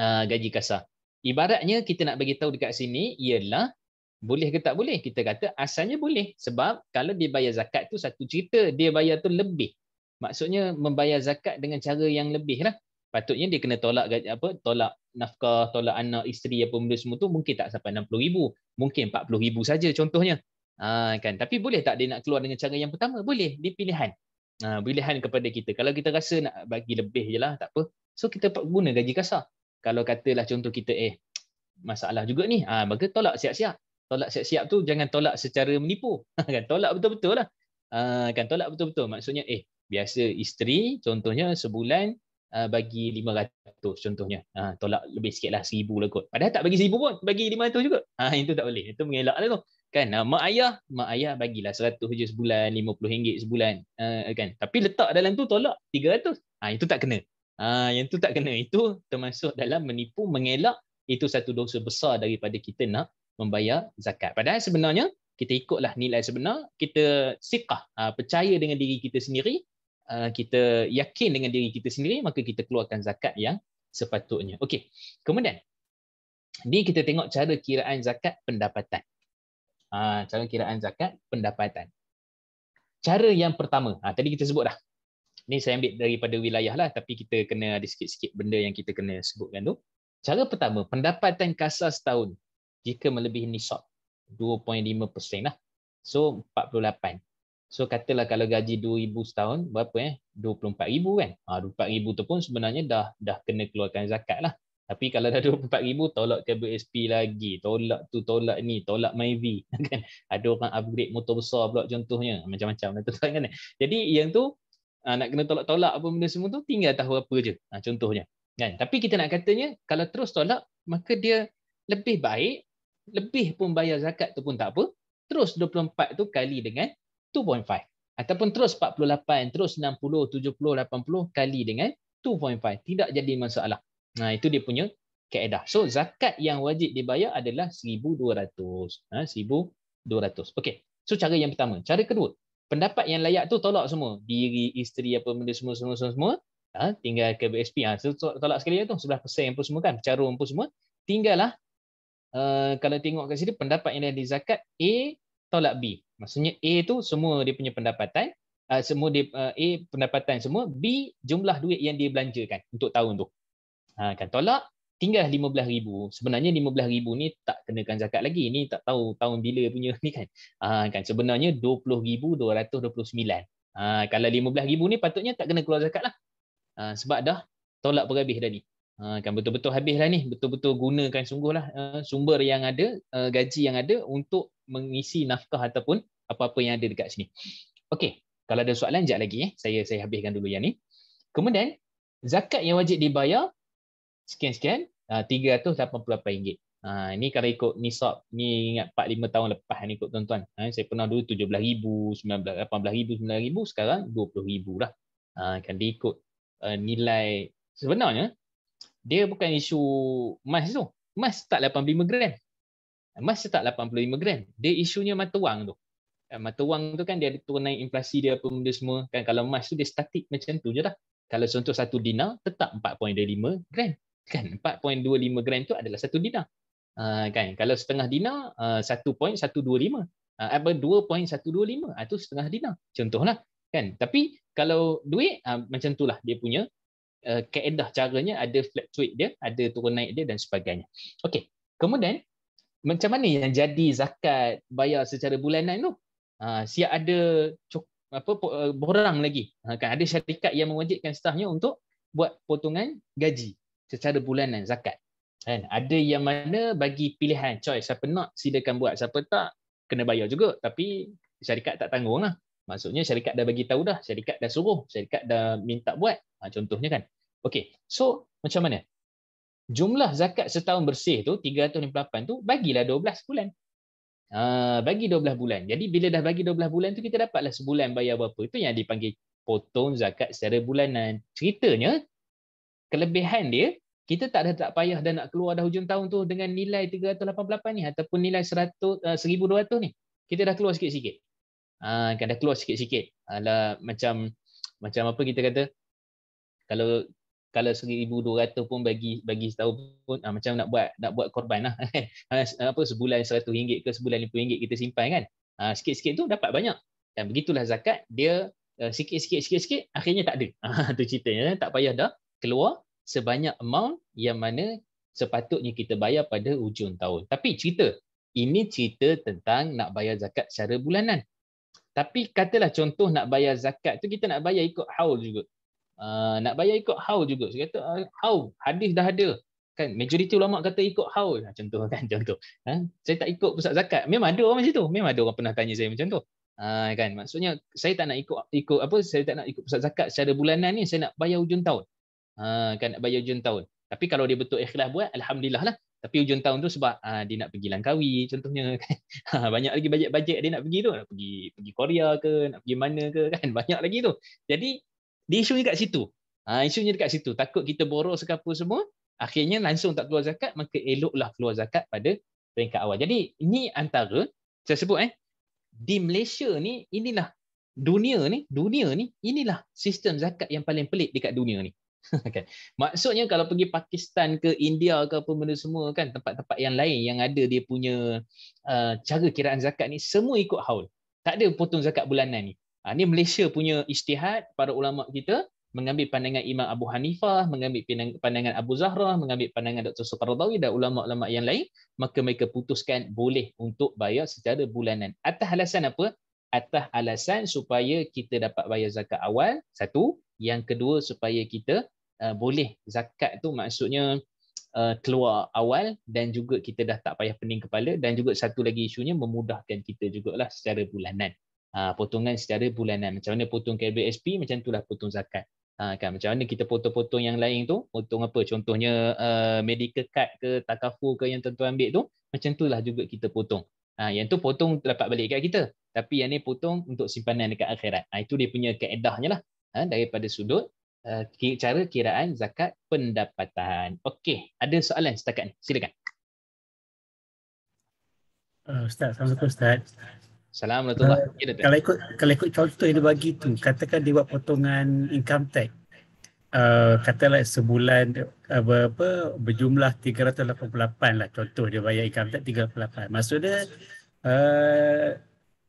uh, gaji kasar ibaratnya kita nak bagi tahu dekat sini ialah boleh ke tak boleh? Kita kata asalnya boleh sebab kalau dia bayar zakat tu satu cerita dia bayar tu lebih. Maksudnya membayar zakat dengan cara yang lebih lah. Patutnya dia kena tolak apa tolak nafkah, tolak anak, isteri apa benda semua tu mungkin tak sampai 60 ribu. Mungkin 40 ribu saja contohnya. Ha, kan? Tapi boleh tak dia nak keluar dengan cara yang pertama? Boleh. Dia pilihan. Ha, pilihan kepada kita. Kalau kita rasa nak bagi lebih je lah tak apa. So kita guna gaji kasar kalau katalah contoh kita eh masalah juga ni ah maka tolak siap-siap tolak siap-siap tu jangan tolak secara menipu kan tolak betul-betul lah ah kan tolak betul-betul maksudnya eh biasa isteri contohnya sebulan ah, bagi 500 contohnya ah tolak lebih sikitlah 1000 lah kot padahal tak bagi 1000 pun bagi 500 juga ah itu tak boleh itu mengelak lah tu kan ah, mak ayah mak ayah bagilah 100 je sebulan 50 ringgit sebulan ah, kan tapi letak dalam tu tolak 300 ah itu tak kena Ha, yang tu tak kena itu termasuk dalam menipu mengelak itu satu dosa besar daripada kita nak membayar zakat padahal sebenarnya kita ikutlah nilai sebenar kita siqah ha, percaya dengan diri kita sendiri ha, kita yakin dengan diri kita sendiri maka kita keluarkan zakat yang sepatutnya okey kemudian ni kita tengok cara kiraan zakat pendapatan cara kiraan zakat pendapatan cara yang pertama tadi kita sebut dah ni saya ambil daripada wilayah lah tapi kita kena ada sikit-sikit benda yang kita kena sebutkan tu cara pertama pendapatan kasar setahun jika melebihi nisab 2.5% lah so 48 so katalah kalau gaji 2000 setahun berapa eh 24000 kan ha 24000 tu pun sebenarnya dah dah kena keluarkan zakat lah tapi kalau dah 24000 tolak KBSP lagi tolak tu tolak ni tolak Myvi kan ada orang upgrade motor besar pula contohnya macam-macam dah tu kan jadi yang tu Ah, nak kena tolak-tolak apa benda semua tu tinggal tahu apa je ah, contohnya kan tapi kita nak katanya kalau terus tolak maka dia lebih baik lebih pun bayar zakat tu pun tak apa terus 24 tu kali dengan 2.5 ataupun terus 48 terus 60 70 80 kali dengan 2.5 tidak jadi masalah nah itu dia punya kaedah so zakat yang wajib dibayar adalah 1200 ha 1200 okey so cara yang pertama cara kedua pendapat yang layak tu tolak semua diri isteri apa benda semua semua semua, semua. Ha, tinggal ke BSP ha, tolak sekali tu sebelah persen yang pun semua kan carum pun semua tinggallah uh, kalau tengok kat sini pendapat yang di zakat A tolak B maksudnya A tu semua dia punya pendapatan uh, semua dia, uh, A pendapatan semua B jumlah duit yang dia belanjakan untuk tahun tu ha, kan tolak tinggal RM15,000. Sebenarnya RM15,000 ni tak kenakan zakat lagi. Ni tak tahu tahun bila punya ni kan. Ah kan sebenarnya RM20,229. Ah kalau RM15,000 ni patutnya tak kena keluar zakat lah. Ah sebab dah tolak perhabis dah ni. Ah kan betul-betul habislah ni. Betul-betul gunakan sungguhlah uh, ah, sumber yang ada, uh, gaji yang ada untuk mengisi nafkah ataupun apa-apa yang ada dekat sini. Okey, kalau ada soalan jap lagi eh. Saya saya habiskan dulu yang ni. Kemudian zakat yang wajib dibayar sekian-sekian uh, RM388. Uh, ini kalau ikut nisab ni ingat 4 5 tahun lepas ni ikut tuan-tuan. Uh, saya pernah dulu 17000, 19 18000, 9000, sekarang 20000 lah. Ah uh, kan ikut uh, nilai sebenarnya dia bukan isu emas tu. Emas tak 85 gram. Ah, emas tak 85 gram. Dia isunya mata wang tu. Mata wang tu kan dia turun naik inflasi dia apa benda semua. Kan kalau emas tu dia statik macam tu je lah. Kalau contoh satu dinar tetap 4.25 gram kan 4.25 gram tu adalah satu dinar uh, kan kalau setengah dinar uh, 1.125 uh, apa 2.125 itu uh, setengah dinar contohlah kan tapi kalau duit uh, macam itulah dia punya uh, ah, keedah caranya ada fluctuate dia ada turun naik dia dan sebagainya okey kemudian macam mana yang jadi zakat bayar secara bulanan tu uh, siap ada apa uh, borang lagi kan ada syarikat yang mewajibkan stafnya untuk buat potongan gaji secara bulanan zakat. Kan? Ada yang mana bagi pilihan choice siapa nak silakan buat siapa tak kena bayar juga tapi syarikat tak tanggung lah. Maksudnya syarikat dah bagi tahu dah, syarikat dah suruh, syarikat dah minta buat. Ha, contohnya kan. okay So macam mana? Jumlah zakat setahun bersih tu 358 tu bagilah 12 bulan. Ha, bagi 12 bulan. Jadi bila dah bagi 12 bulan tu kita dapatlah sebulan bayar berapa. Itu yang dipanggil potong zakat secara bulanan. Ceritanya kelebihan dia kita tak ada tak payah dah nak keluar dah hujung tahun tu dengan nilai 388 ni ataupun nilai 100 1200 eh, ni kita dah keluar sikit-sikit ah ha, -sikit. Kan, dah keluar sikit-sikit ala ha, macam macam apa kita kata kalau kalau 1200 pun bagi bagi setahun pun uh, macam nak buat nak buat korban lah apa sebulan 100 ringgit ke sebulan 50 ringgit kita simpan kan sikit-sikit tu dapat banyak dan begitulah zakat dia eh, sikit-sikit sikit-sikit akhirnya tak ada uh, tu ceritanya tak payah dah keluar sebanyak amount yang mana sepatutnya kita bayar pada ujung tahun. Tapi cerita, ini cerita tentang nak bayar zakat secara bulanan. Tapi katalah contoh nak bayar zakat tu kita nak bayar ikut haul juga. Uh, nak bayar ikut haul juga. Saya kata ah, haul, hadis dah ada. Kan, majoriti ulama kata ikut haul. Ah, contoh kan, contoh. Ha? Saya tak ikut pusat zakat. Memang ada orang macam tu. Memang ada orang pernah tanya saya macam tu. Uh, kan, maksudnya saya tak nak ikut ikut apa saya tak nak ikut pusat zakat secara bulanan ni saya nak bayar ujung tahun ha, kan nak bayar hujung tahun. Tapi kalau dia betul ikhlas buat, Alhamdulillah lah. Tapi hujung tahun tu sebab ha, dia nak pergi Langkawi contohnya. Kan? Ha, banyak lagi bajet-bajet dia nak pergi tu. Nak pergi pergi Korea ke, nak pergi mana ke kan. Banyak lagi tu. Jadi, dia ni dekat situ. Ha, ni dekat situ. Takut kita boros sekapu semua. Akhirnya langsung tak keluar zakat, maka eloklah keluar zakat pada peringkat awal. Jadi, ini antara, saya sebut eh, di Malaysia ni, inilah dunia ni, dunia ni, inilah sistem zakat yang paling pelik dekat dunia ni. kan. Maksudnya kalau pergi Pakistan ke India ke apa benda semua kan tempat-tempat yang lain yang ada dia punya uh, cara kiraan zakat ni semua ikut haul. Tak ada potong zakat bulanan ni. Ha, ni Malaysia punya istihad para ulama kita mengambil pandangan Imam Abu Hanifah, mengambil pandangan Abu Zahrah, mengambil pandangan Dr. Suparadawi dan ulama-ulama yang lain, maka mereka putuskan boleh untuk bayar secara bulanan. Atas alasan apa? Atas alasan supaya kita dapat bayar zakat awal, satu, yang kedua supaya kita uh, boleh zakat tu maksudnya uh, keluar awal dan juga kita dah tak payah pening kepala dan juga satu lagi isunya memudahkan kita jugalah secara bulanan uh, potongan secara bulanan macam mana potong KBSP macam itulah potong zakat uh, kan macam mana kita potong-potong yang lain tu potong apa contohnya uh, medical card ke takafu ke yang tuan-tuan ambil tu macam tu lah juga kita potong Ha, yang tu potong dapat balik dekat kita. Tapi yang ni potong untuk simpanan dekat akhirat. Ha, itu dia punya kaedahnya lah ha, daripada sudut uh, cara kiraan zakat pendapatan. Okey, ada soalan setakat ni. Silakan. Uh, Ustaz, Assalamualaikum Ustaz. Assalamualaikum uh, eh, Kalau ikut kalau ikut contoh yang dia bagi tu, katakan dia buat potongan income tax. Uh, katalah sebulan apa, apa berjumlah 388 lah contoh dia bayar income tax 388. Maksud dia uh,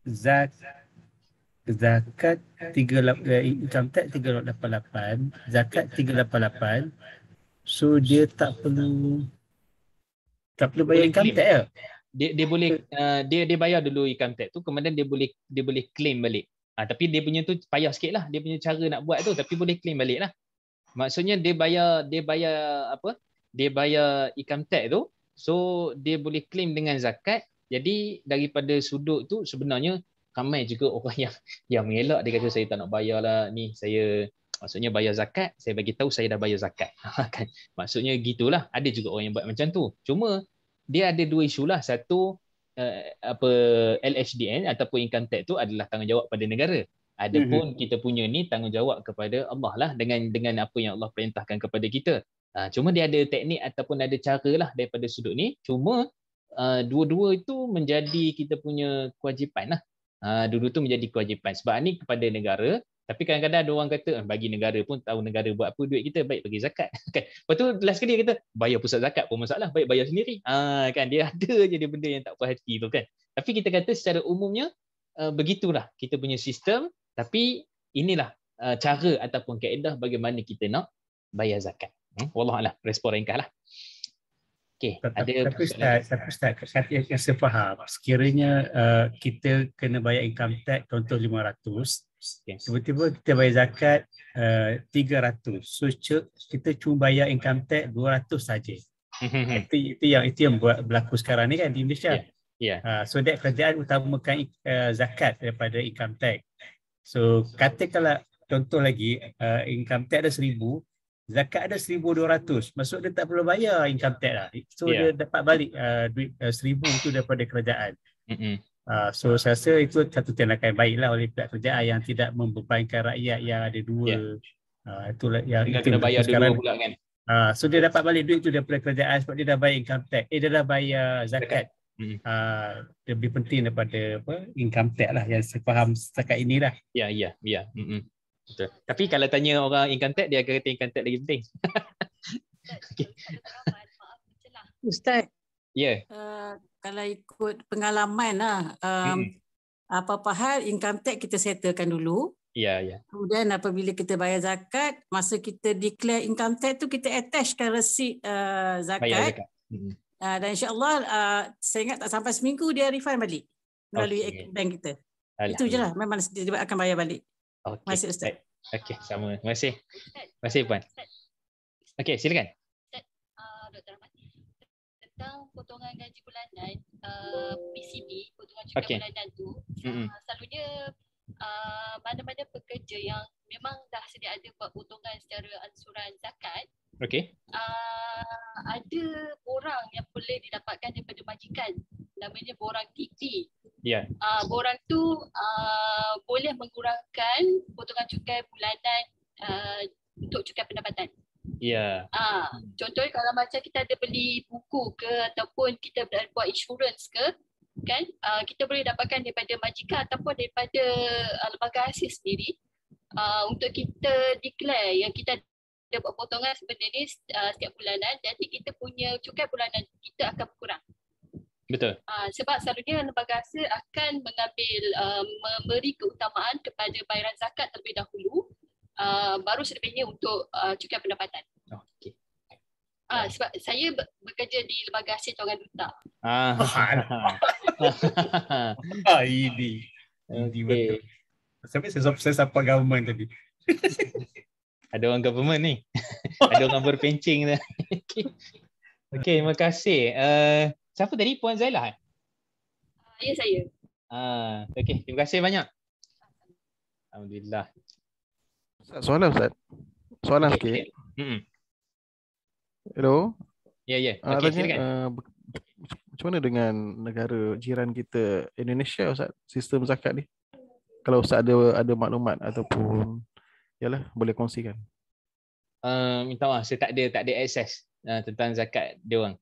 zakat zakat 38 eh, income tax 388 zakat 388 so dia tak perlu tak perlu bayar income tax ya dia dia boleh uh, dia dia bayar dulu income tax tu kemudian dia boleh dia boleh claim balik ha, tapi dia punya tu payah sikit lah dia punya cara nak buat tu tapi boleh claim balik lah maksudnya dia bayar dia bayar apa dia bayar income tax tu so dia boleh claim dengan zakat jadi daripada sudut tu sebenarnya ramai juga orang yang yang mengelak dia kata saya tak nak bayar lah ni saya maksudnya bayar zakat saya bagi tahu saya dah bayar zakat ha, kan maksudnya gitulah ada juga orang yang buat macam tu cuma dia ada dua isu lah satu uh, apa LHDN ataupun income tax tu adalah tanggungjawab pada negara adapun mm-hmm. kita punya ni tanggungjawab kepada Allah lah dengan dengan apa yang Allah perintahkan kepada kita uh, cuma dia ada teknik ataupun ada cara lah daripada sudut ni cuma Uh, dua-dua itu menjadi kita punya kewajipan lah Ah, dulu tu menjadi kewajipan sebab ni kepada negara tapi kadang-kadang ada orang kata eh, bagi negara pun tahu negara buat apa duit kita baik bagi zakat kan lepas tu last kali dia kata bayar pusat zakat pun masalah baik bayar sendiri ah kan dia ada je dia benda yang tak puas hati tu kan tapi kita kata secara umumnya eh, begitulah kita punya sistem tapi inilah eh, cara ataupun kaedah bagaimana kita nak bayar zakat hmm? wallahualam respon ringkaslah lah. Okey, ada tapi Ustaz, tapi Ustaz, saya rasa faham. Sekiranya uh, kita kena bayar income tax contoh 500, yes. tiba-tiba kita bayar zakat uh, eh, 300. So kita cuma bayar income tax 200 saja. Hmm, hmm, hmm. itu, itu yang itu yang buat berlaku sekarang ni kan di Malaysia. Yeah. Ya, ya. Yeah. Uh, so that kerajaan utamakan uh, zakat daripada income tax. So katakanlah contoh lagi uh, income tax ada 1000, zakat ada 1200 maksud dia tak perlu bayar income tax lah so yeah. dia dapat balik uh, duit uh, 1000 tu daripada kerajaan mm-hmm. uh, so saya rasa itu satu tindakan yang baik lah oleh pihak kerajaan yang tidak membebankan rakyat yang ada dua yeah. uh, itulah yang Tinggal itu kena bayar dua pula kan uh, so dia dapat balik duit tu daripada kerajaan sebab dia dah bayar income tax eh dia dah bayar zakat mm-hmm. uh, lebih penting daripada apa income tax lah yang saya faham setakat inilah ya yeah, ya yeah, ya yeah. mm-hmm. Betul. Tapi kalau tanya orang income tax, dia akan kata income tax lagi penting. okay. Ustaz. Ya. Yeah. Uh, kalau ikut pengalaman lah, um, hmm. apa-apa hal income tax kita settlekan dulu. Ya, yeah, ya. Yeah. Kemudian apabila kita bayar zakat, masa kita declare income tax tu kita attachkan resit uh, eh, zakat. Bayar zakat. Hmm. Uh, dan insyaAllah uh, saya ingat tak sampai seminggu dia refund balik melalui okay. bank kita. Itu je lah. Memang dia akan bayar balik. Okay. Masih Ustaz. Okey, sama. Terima kasih. Terima kasih Puan. Okey, silakan. Ustaz, uh, Tentang potongan gaji bulanan, uh, PCB, potongan gaji okay. bulanan tu, mm-hmm. uh, selalunya uh, mana-mana pekerja yang memang dah sedia ada buat potongan secara ansuran zakat, Okey. Uh, ada orang yang boleh didapatkan daripada majikan namanya borang TT. Ya. Yeah. Uh, borang tu uh, boleh mengurangkan potongan cukai bulanan uh, untuk cukai pendapatan. Ya. Yeah. Uh, contohnya kalau macam kita ada beli buku ke ataupun kita buat insurance ke, kan? Uh, kita boleh dapatkan daripada majikan ataupun daripada uh, lembaga asis sendiri uh, untuk kita declare yang kita ada buat potongan sebenarnya uh, setiap bulanan jadi kita punya cukai bulanan kita akan berkurang. Betul. Ha, sebab selalunya lembaga hasil akan mengambil uh, memberi keutamaan kepada bayaran zakat terlebih dahulu uh, baru selebihnya untuk uh, cukai pendapatan. Oh, okay. Ah, sebab saya bekerja di lembaga hasil cawangan duta. Ah. ah ini. Ah, ini okay. betul. Sampai saya sampai sampai government tadi. Ada orang government ni. Ada orang berpencing dah. okay. okay, terima kasih. Uh, Siapa tadi? Puan Zailah? Eh? Uh, ya, saya. Ah, okay. terima kasih banyak. Alhamdulillah. Soalan Ustaz. Soalan okay. sikit. Hmm. Hello. Ya, yeah, ya. Yeah. Okay, uh, silakan. Uh, mana dengan negara jiran kita Indonesia Ustaz sistem zakat ni? Kalau Ustaz ada ada maklumat ataupun yalah boleh kongsikan. Uh, minta maaf saya tak ada tak ada access uh, tentang zakat dia orang.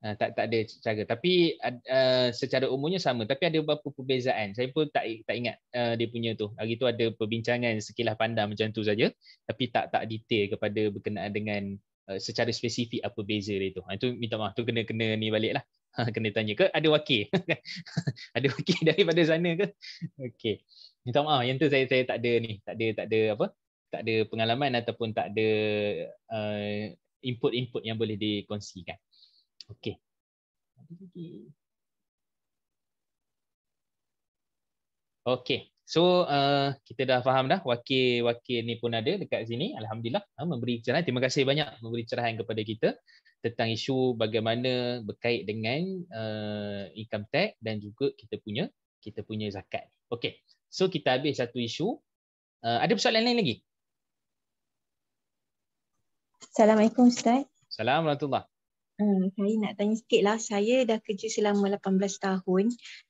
Eh, tak tak ada cara tapi uh, secara umumnya sama tapi ada beberapa perbezaan saya pun tak tak ingat uh, dia punya tu hari tu ada perbincangan sekilas pandang macam tu saja tapi tak tak detail kepada berkenaan dengan uh, secara spesifik apa beza dia tu itu ha, minta maaf tu kena kena ni baliklah ha, kena tanya ke ada wakil ada wakil daripada sana ke okey minta maaf yang tu saya saya tak ada ni tak ada tak ada apa tak ada pengalaman ataupun tak ada uh, input-input yang boleh dikongsikan Okey. Okey. So uh, kita dah faham dah wakil-wakil ni pun ada dekat sini. Alhamdulillah uh, memberi cerahan. Terima kasih banyak memberi cerahan kepada kita tentang isu bagaimana berkait dengan uh, income tax dan juga kita punya kita punya zakat. Okey. So kita habis satu isu. Uh, ada persoalan lain lagi? Assalamualaikum Ustaz. Assalamualaikum Hmm, saya nak tanya sikit lah. Saya dah kerja selama 18 tahun.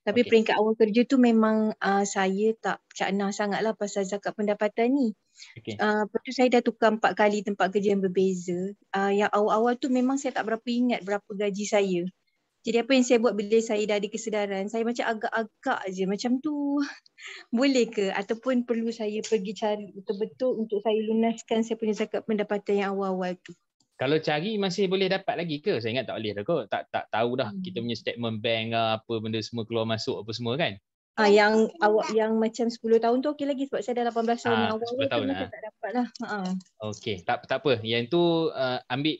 Tapi okay. peringkat awal kerja tu memang uh, saya tak cakna sangat lah pasal zakat pendapatan ni. Okay. Uh, ah, lepas tu saya dah tukar empat kali tempat kerja yang berbeza. Uh, yang awal-awal tu memang saya tak berapa ingat berapa gaji saya. Jadi apa yang saya buat bila saya dah ada kesedaran, saya macam agak-agak je macam tu. Boleh ke? Ataupun perlu saya pergi cari betul-betul untuk saya lunaskan saya punya zakat pendapatan yang awal-awal tu? Kalau cari masih boleh dapat lagi ke? Saya ingat tak boleh dah kot. Tak tak tahu dah hmm. kita punya statement bank ke apa benda semua keluar masuk apa semua kan. Ah ha, yang awak yang macam 10 tahun tu okey lagi sebab saya dah 18 tahun ha, yang awal tu lah. tak dapat lah. Ha. Okey, tak tak apa. Yang tu uh, ambil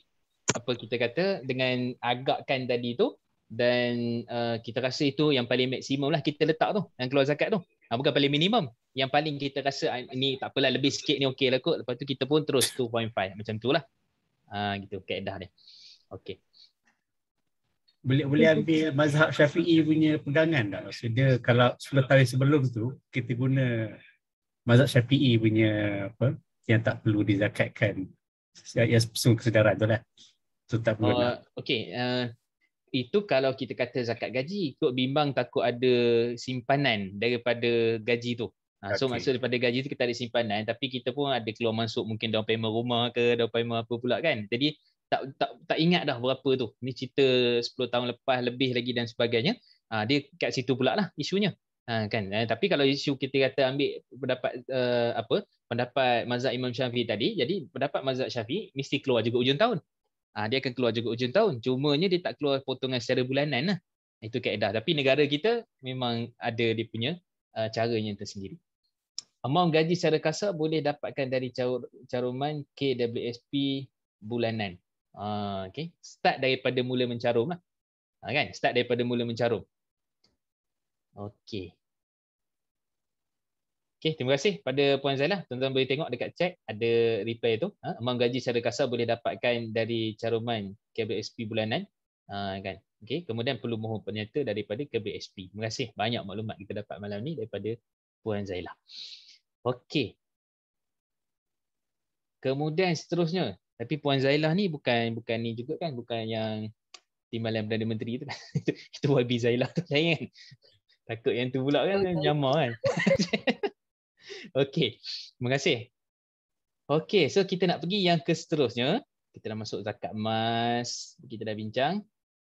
apa kita kata dengan agakkan tadi tu dan uh, kita rasa itu yang paling maksimum lah kita letak tu yang keluar zakat tu. Ha, bukan paling minimum. Yang paling kita rasa ah, ni tak apalah lebih sikit ni okey lah kot. Lepas tu kita pun terus 2.5 macam tu lah uh, gitu kaedah dia. Okey. Boleh boleh ambil mazhab Syafi'i punya pegangan tak? Maksudnya kalau 10 tahun sebelum tu kita guna mazhab Syafi'i punya apa yang tak perlu dizakatkan yang sesuai kesedaran tu lah. So tak perlu. Uh, Okey, uh, itu kalau kita kata zakat gaji, ikut bimbang takut ada simpanan daripada gaji tu. Ha, so okay. maksud daripada gaji tu kita ada simpanan tapi kita pun ada keluar masuk mungkin down payment rumah ke down payment apa pula kan. Jadi tak tak tak ingat dah berapa tu. Ni cerita 10 tahun lepas lebih lagi dan sebagainya. Ha, dia kat situ pula lah isunya. Ha, kan. Ha, tapi kalau isu kita kata ambil pendapat uh, apa pendapat mazhab Imam Syafi'i tadi, jadi pendapat mazhab Syafi'i mesti keluar juga ujung tahun. Ha, dia akan keluar juga ujung tahun. Cumanya dia tak keluar potongan secara bulanan lah. Itu kaedah. Tapi negara kita memang ada dia punya uh, caranya tersendiri. Amount gaji secara kasar boleh dapatkan dari caruman KWSP bulanan. Okay. Start daripada mula mencarum. Lah. Kan? Start daripada mula mencarum. Okay, okay. terima kasih pada Puan Zailah. Tuan-tuan boleh tengok dekat chat ada reply tu. Ha? Amount gaji secara kasar boleh dapatkan dari caruman KBSP bulanan. Ha, kan? okay. kemudian perlu mohon penyata daripada KBSP. Terima kasih banyak maklumat kita dapat malam ni daripada Puan Zailah. Okey. Kemudian seterusnya, tapi Puan Zailah ni bukan bukan ni juga kan, bukan yang timbalan Perdana Menteri tu kan. Itu YB Zailah tu lain kan. Takut yang tu pula kan, okay. nyama kan. Okey, terima kasih. Okey, so kita nak pergi yang ke seterusnya. Kita dah masuk zakat emas, kita dah bincang.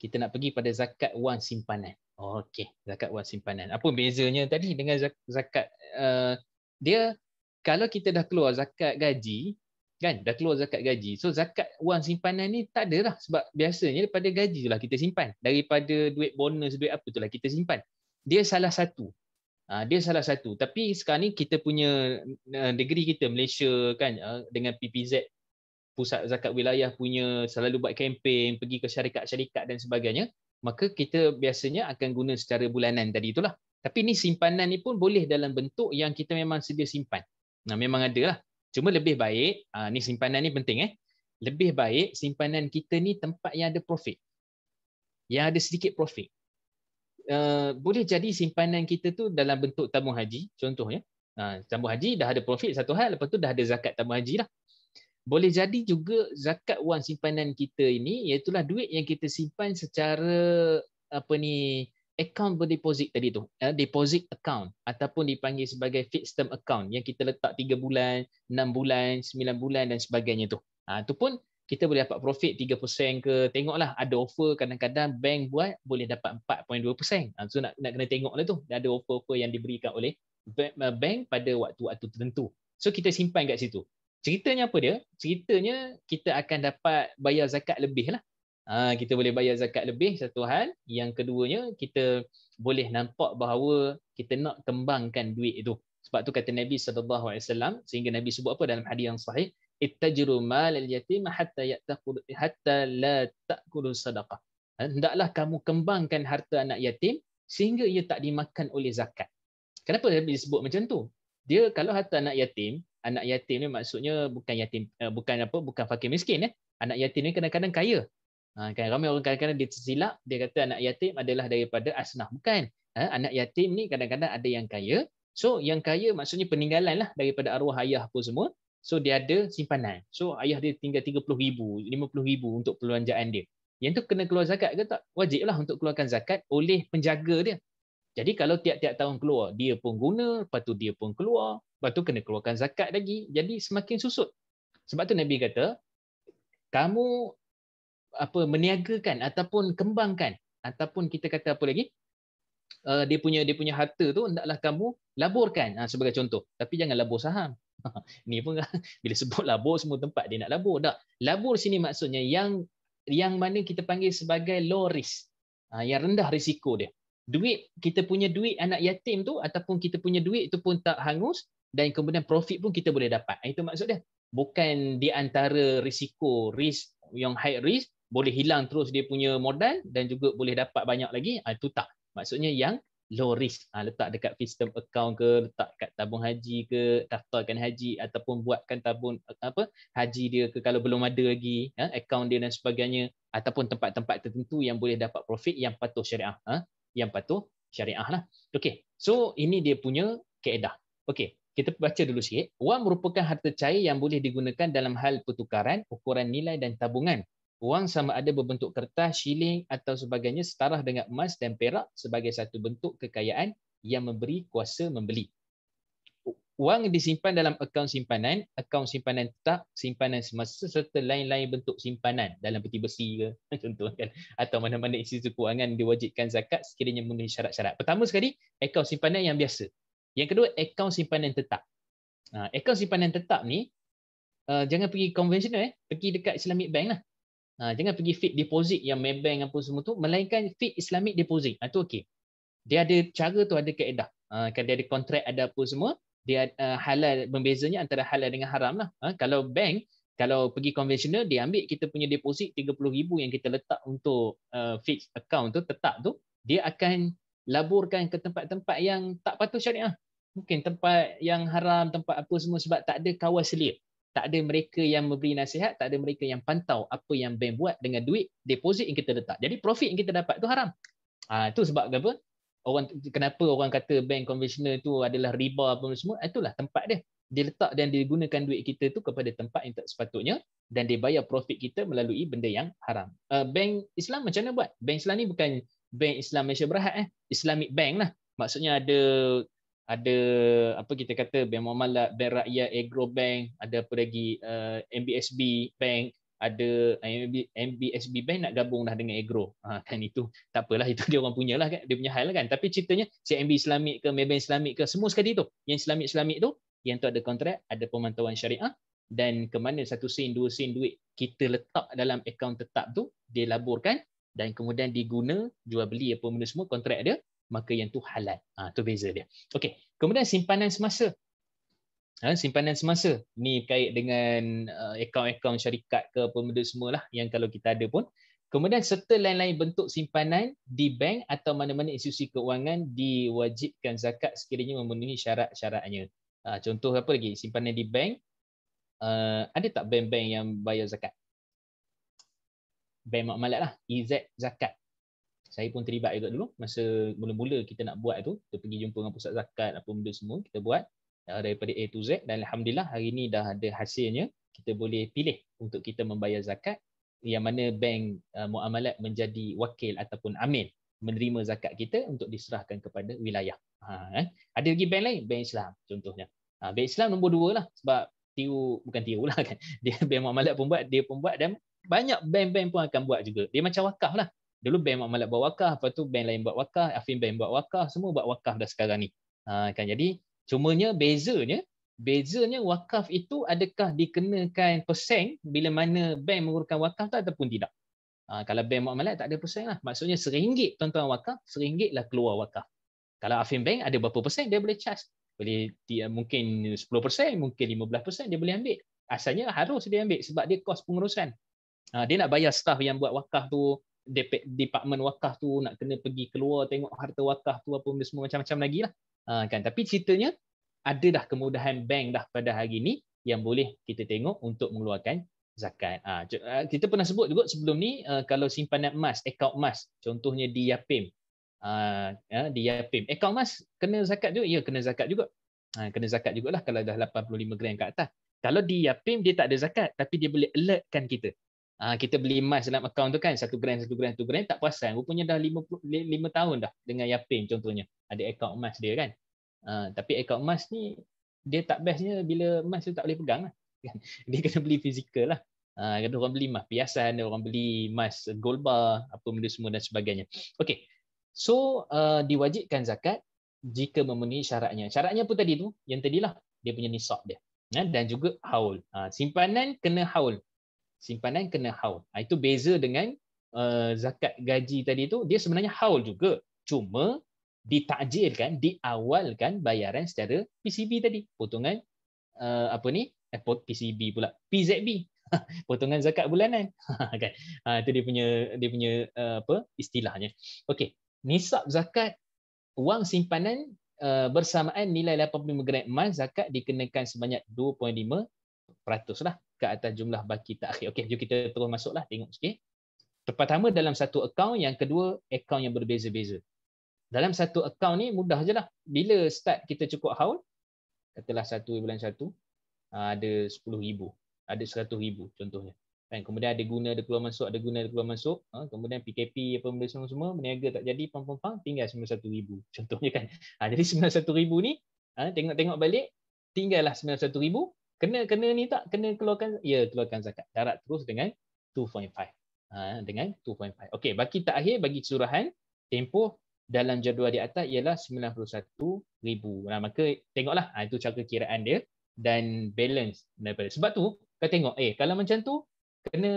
Kita nak pergi pada zakat wang simpanan. Okey, zakat wang simpanan. Apa bezanya tadi dengan zakat uh, dia kalau kita dah keluar zakat gaji kan dah keluar zakat gaji so zakat wang simpanan ni tak ada lah sebab biasanya daripada gaji lah kita simpan daripada duit bonus duit apa tu lah kita simpan dia salah satu ha, dia salah satu tapi sekarang ni kita punya eh, negeri kita Malaysia kan eh, dengan PPZ pusat zakat wilayah punya selalu buat kempen pergi ke syarikat-syarikat dan sebagainya maka kita biasanya akan guna secara bulanan tadi itulah. Tapi ni simpanan ni pun boleh dalam bentuk yang kita memang sedia simpan. Nah, memang ada lah. Cuma lebih baik, uh, ni simpanan ni penting eh. Lebih baik simpanan kita ni tempat yang ada profit. Yang ada sedikit profit. Uh, boleh jadi simpanan kita tu dalam bentuk tabung haji contohnya. Uh, ha, tamu haji dah ada profit satu hal, lepas tu dah ada zakat tabung haji lah boleh jadi juga zakat wang simpanan kita ini iaitulah duit yang kita simpan secara apa ni account berdeposit tadi tu eh, deposit account ataupun dipanggil sebagai fixed term account yang kita letak 3 bulan, 6 bulan, 9 bulan dan sebagainya tu. Ha tu pun kita boleh dapat profit 3% ke tengoklah ada offer kadang-kadang bank buat boleh dapat 4.2%. Ha so nak nak kena tengoklah tu. Ada offer-offer yang diberikan oleh bank pada waktu-waktu tertentu. So kita simpan kat situ. Ceritanya apa dia? Ceritanya kita akan dapat bayar zakat lebih lah. Ha, kita boleh bayar zakat lebih satu hal. Yang keduanya kita boleh nampak bahawa kita nak kembangkan duit itu. Sebab tu kata Nabi SAW sehingga Nabi sebut apa dalam hadis yang sahih? Ittajiru mal al-yatim hatta ya'taqul hatta la ta'kulu sadaqah. Ha, hendaklah kamu kembangkan harta anak yatim sehingga ia tak dimakan oleh zakat. Kenapa Nabi sebut macam tu? Dia kalau harta anak yatim anak yatim ni maksudnya bukan yatim uh, bukan apa bukan fakir miskin eh anak yatim ni kadang-kadang kaya ha, kan ramai orang kadang-kadang dia tersilap dia kata anak yatim adalah daripada asnaf bukan ha, anak yatim ni kadang-kadang ada yang kaya so yang kaya maksudnya peninggalan lah daripada arwah ayah apa semua so dia ada simpanan so ayah dia tinggal 30 ribu 50 ribu untuk perbelanjaan dia yang tu kena keluar zakat ke tak wajiblah untuk keluarkan zakat oleh penjaga dia jadi kalau tiap-tiap tahun keluar, dia pun guna, lepas tu dia pun keluar, lepas tu kena keluarkan zakat lagi. Jadi semakin susut. Sebab tu Nabi kata, kamu apa meniagakan ataupun kembangkan ataupun kita kata apa lagi? Uh, dia punya dia punya harta tu hendaklah kamu laburkan ha, sebagai contoh. Tapi jangan labur saham. Ni pun bila sebut labur semua tempat dia nak labur tak? Labur sini maksudnya yang yang mana kita panggil sebagai low risk. Ha, yang rendah risiko dia duit kita punya duit anak yatim tu ataupun kita punya duit tu pun tak hangus dan kemudian profit pun kita boleh dapat. Itu maksud dia. Bukan di antara risiko, risk yang high risk boleh hilang terus dia punya modal dan juga boleh dapat banyak lagi. Ah, itu tak. Maksudnya yang low risk. Ah, letak dekat system account ke, letak kat tabung haji ke, daftarkan haji ataupun buatkan tabung apa haji dia ke kalau belum ada lagi, ah, account dia dan sebagainya ataupun tempat-tempat tertentu yang boleh dapat profit yang patuh syariah yang patuh syariah lah. Okey. So ini dia punya keedah, okay, Kita baca dulu sikit. Wang merupakan harta cair yang boleh digunakan dalam hal pertukaran, ukuran nilai dan tabungan. Wang sama ada berbentuk kertas, shilling atau sebagainya setara dengan emas dan perak sebagai satu bentuk kekayaan yang memberi kuasa membeli wang disimpan dalam akaun simpanan, akaun simpanan tetap, simpanan semasa serta lain-lain bentuk simpanan dalam peti besi ke contoh kan atau mana-mana institusi kewangan diwajibkan zakat sekiranya memenuhi syarat-syarat. Pertama sekali, akaun simpanan yang biasa. Yang kedua, akaun simpanan tetap. Uh, akaun simpanan tetap ni uh, jangan pergi konvensional eh, pergi dekat Islamic Bank lah. Uh, jangan pergi fit deposit yang Maybank apa semua tu, melainkan fit Islamic deposit. Itu ha, uh, okey. Dia ada cara tu ada kaedah. Uh, kan dia ada kontrak ada apa semua dia uh, halal membezanya antara halal dengan haram lah. Ha? Kalau bank, kalau pergi konvensional, dia ambil kita punya deposit RM30,000 yang kita letak untuk uh, fixed account tu, tetap tu, dia akan laburkan ke tempat-tempat yang tak patut syariah. Mungkin tempat yang haram, tempat apa semua sebab tak ada kawal selip. Tak ada mereka yang memberi nasihat, tak ada mereka yang pantau apa yang bank buat dengan duit deposit yang kita letak. Jadi profit yang kita dapat tu haram. Ah ha, tu sebab apa? orang kenapa orang kata bank konvensional tu adalah riba apa semua ah, itulah tempat dia diletak dan digunakan duit kita tu kepada tempat yang tak sepatutnya dan dia bayar profit kita melalui benda yang haram. Uh, bank Islam macam mana buat? Bank Islam ni bukan bank Islam Malaysia Berhad eh. Islamic bank lah. Maksudnya ada ada apa kita kata bank muamalat, bank rakyat, agro bank, ada apa lagi uh, ah, MBSB bank, ada eh, MB, MBSB Bank nak gabung dah dengan Agro. Ha, kan itu tak apalah itu dia orang punya lah kan. Dia punya hal lah kan. Tapi ceritanya CMB Islamik ke Maybank Islamik ke semua sekali tu. Yang Islamik-Islamik tu yang tu ada kontrak, ada pemantauan syariah dan ke mana satu sen, dua sen duit kita letak dalam akaun tetap tu dia laburkan dan kemudian diguna jual beli apa benda semua kontrak dia maka yang tu halal. Ha, tu beza dia. Okey. Kemudian simpanan semasa. Ha, simpanan semasa ni kait dengan uh, akaun-akaun syarikat ke apa benda semualah yang kalau kita ada pun kemudian serta lain-lain bentuk simpanan di bank atau mana-mana institusi keuangan diwajibkan zakat sekiranya memenuhi syarat-syaratnya ha, contoh apa lagi simpanan di bank uh, ada tak bank-bank yang bayar zakat bank makmalat lah EZ zakat saya pun terlibat juga dulu masa mula-mula kita nak buat tu kita pergi jumpa dengan pusat zakat apa benda semua kita buat Ah, daripada A to Z dan alhamdulillah hari ini dah ada hasilnya kita boleh pilih untuk kita membayar zakat yang mana bank uh, muamalat menjadi wakil ataupun amil menerima zakat kita untuk diserahkan kepada wilayah. Ha, eh. Ada lagi bank lain, bank Islam contohnya. Ha, bank Islam nombor dua lah sebab tiu bukan tiu lah kan. Dia bank muamalat pun buat, dia pun buat dan banyak bank-bank pun akan buat juga. Dia macam wakaf lah. Dulu bank muamalat buat wakaf, lepas tu bank lain buat wakaf, Afin bank buat wakaf, semua buat wakaf dah sekarang ni. Ha, kan jadi Cumanya bezanya, bezanya wakaf itu adakah dikenakan persen bila mana bank mengurangkan wakaf tu ataupun tidak. Ha, kalau bank muamalat tak ada persen lah. Maksudnya seringgit tuan-tuan wakaf, seringgit lah keluar wakaf. Kalau afin Bank ada berapa persen dia boleh charge. Boleh dia, mungkin 10%, mungkin 15% dia boleh ambil. Asalnya harus dia ambil sebab dia kos pengurusan. Ha, dia nak bayar staff yang buat wakaf tu, Departemen wakaf tu nak kena pergi keluar tengok harta wakaf tu apa benda semua macam-macam lagi lah. Ha, kan? Tapi ceritanya, ada dah kemudahan bank dah pada hari ini yang boleh kita tengok untuk mengeluarkan zakat. Ha, kita pernah sebut juga sebelum ni, kalau simpanan emas, akaun emas, contohnya di Yapim. Ha, di Yapim. Akaun emas kena zakat juga? Ya, kena zakat juga. Ha, kena zakat jugalah kalau dah 85 gram ke atas. Kalau di Yapim, dia tak ada zakat. Tapi dia boleh alertkan kita. Ha, kita beli emas dalam akaun tu kan, satu gram, satu gram, satu gram, tak perasan. Rupanya dah lima, lima tahun dah dengan Yapin contohnya. Ada akaun emas dia kan. Ha, tapi akaun emas ni, dia tak bestnya bila emas tu tak boleh pegang lah. Kan? Dia kena beli fizikal lah. Ha, ah, ada orang beli emas piasan, ada orang beli emas gold bar, apa benda semua dan sebagainya. Okay. So, uh, diwajibkan zakat jika memenuhi syaratnya. Syaratnya pun tadi tu? Yang tadilah, dia punya nisab dia. Ha, dan juga haul. simpanan kena haul simpanan kena haul. Ah, itu beza dengan eh, zakat gaji tadi tu, dia sebenarnya haul juga. Cuma ditakjilkan, diawalkan bayaran secara PCB tadi. Potongan eh, apa ni? Eh, PCB pula. PZB. Potongan zakat bulanan. kan? Ah, itu dia punya dia punya eh, apa istilahnya. Okey. Nisab zakat wang simpanan bersamaan nilai 85 gram emas zakat dikenakan sebanyak 2.5% lah ke atas jumlah baki takhir. Okey, jom kita terus masuklah tengok sikit. Pertama dalam satu akaun, yang kedua akaun yang berbeza-beza. Dalam satu akaun ni mudah je lah. Bila start kita cukup haul, katalah satu bulan satu, ah, ada sepuluh ribu. Ada seratus ribu contohnya. Dan kemudian ada guna, ada keluar masuk, ada guna, ada keluar masuk. Ah, kemudian PKP, apa benda semua, semua meniaga tak jadi, pang pang pang tinggal sembilan satu ribu. Contohnya kan. Ah, jadi sembilan satu ribu ni, tengok-tengok balik, tinggal lah sembilan satu ribu kena kena ni tak kena keluarkan ya keluarkan zakat darat terus dengan 2.5 ha, dengan 2.5 okey baki akhir bagi kesurahan tempoh dalam jadual di atas ialah 91000 nah, maka tengoklah ha, itu cara kiraan dia dan balance daripada sebab tu kau tengok eh kalau macam tu kena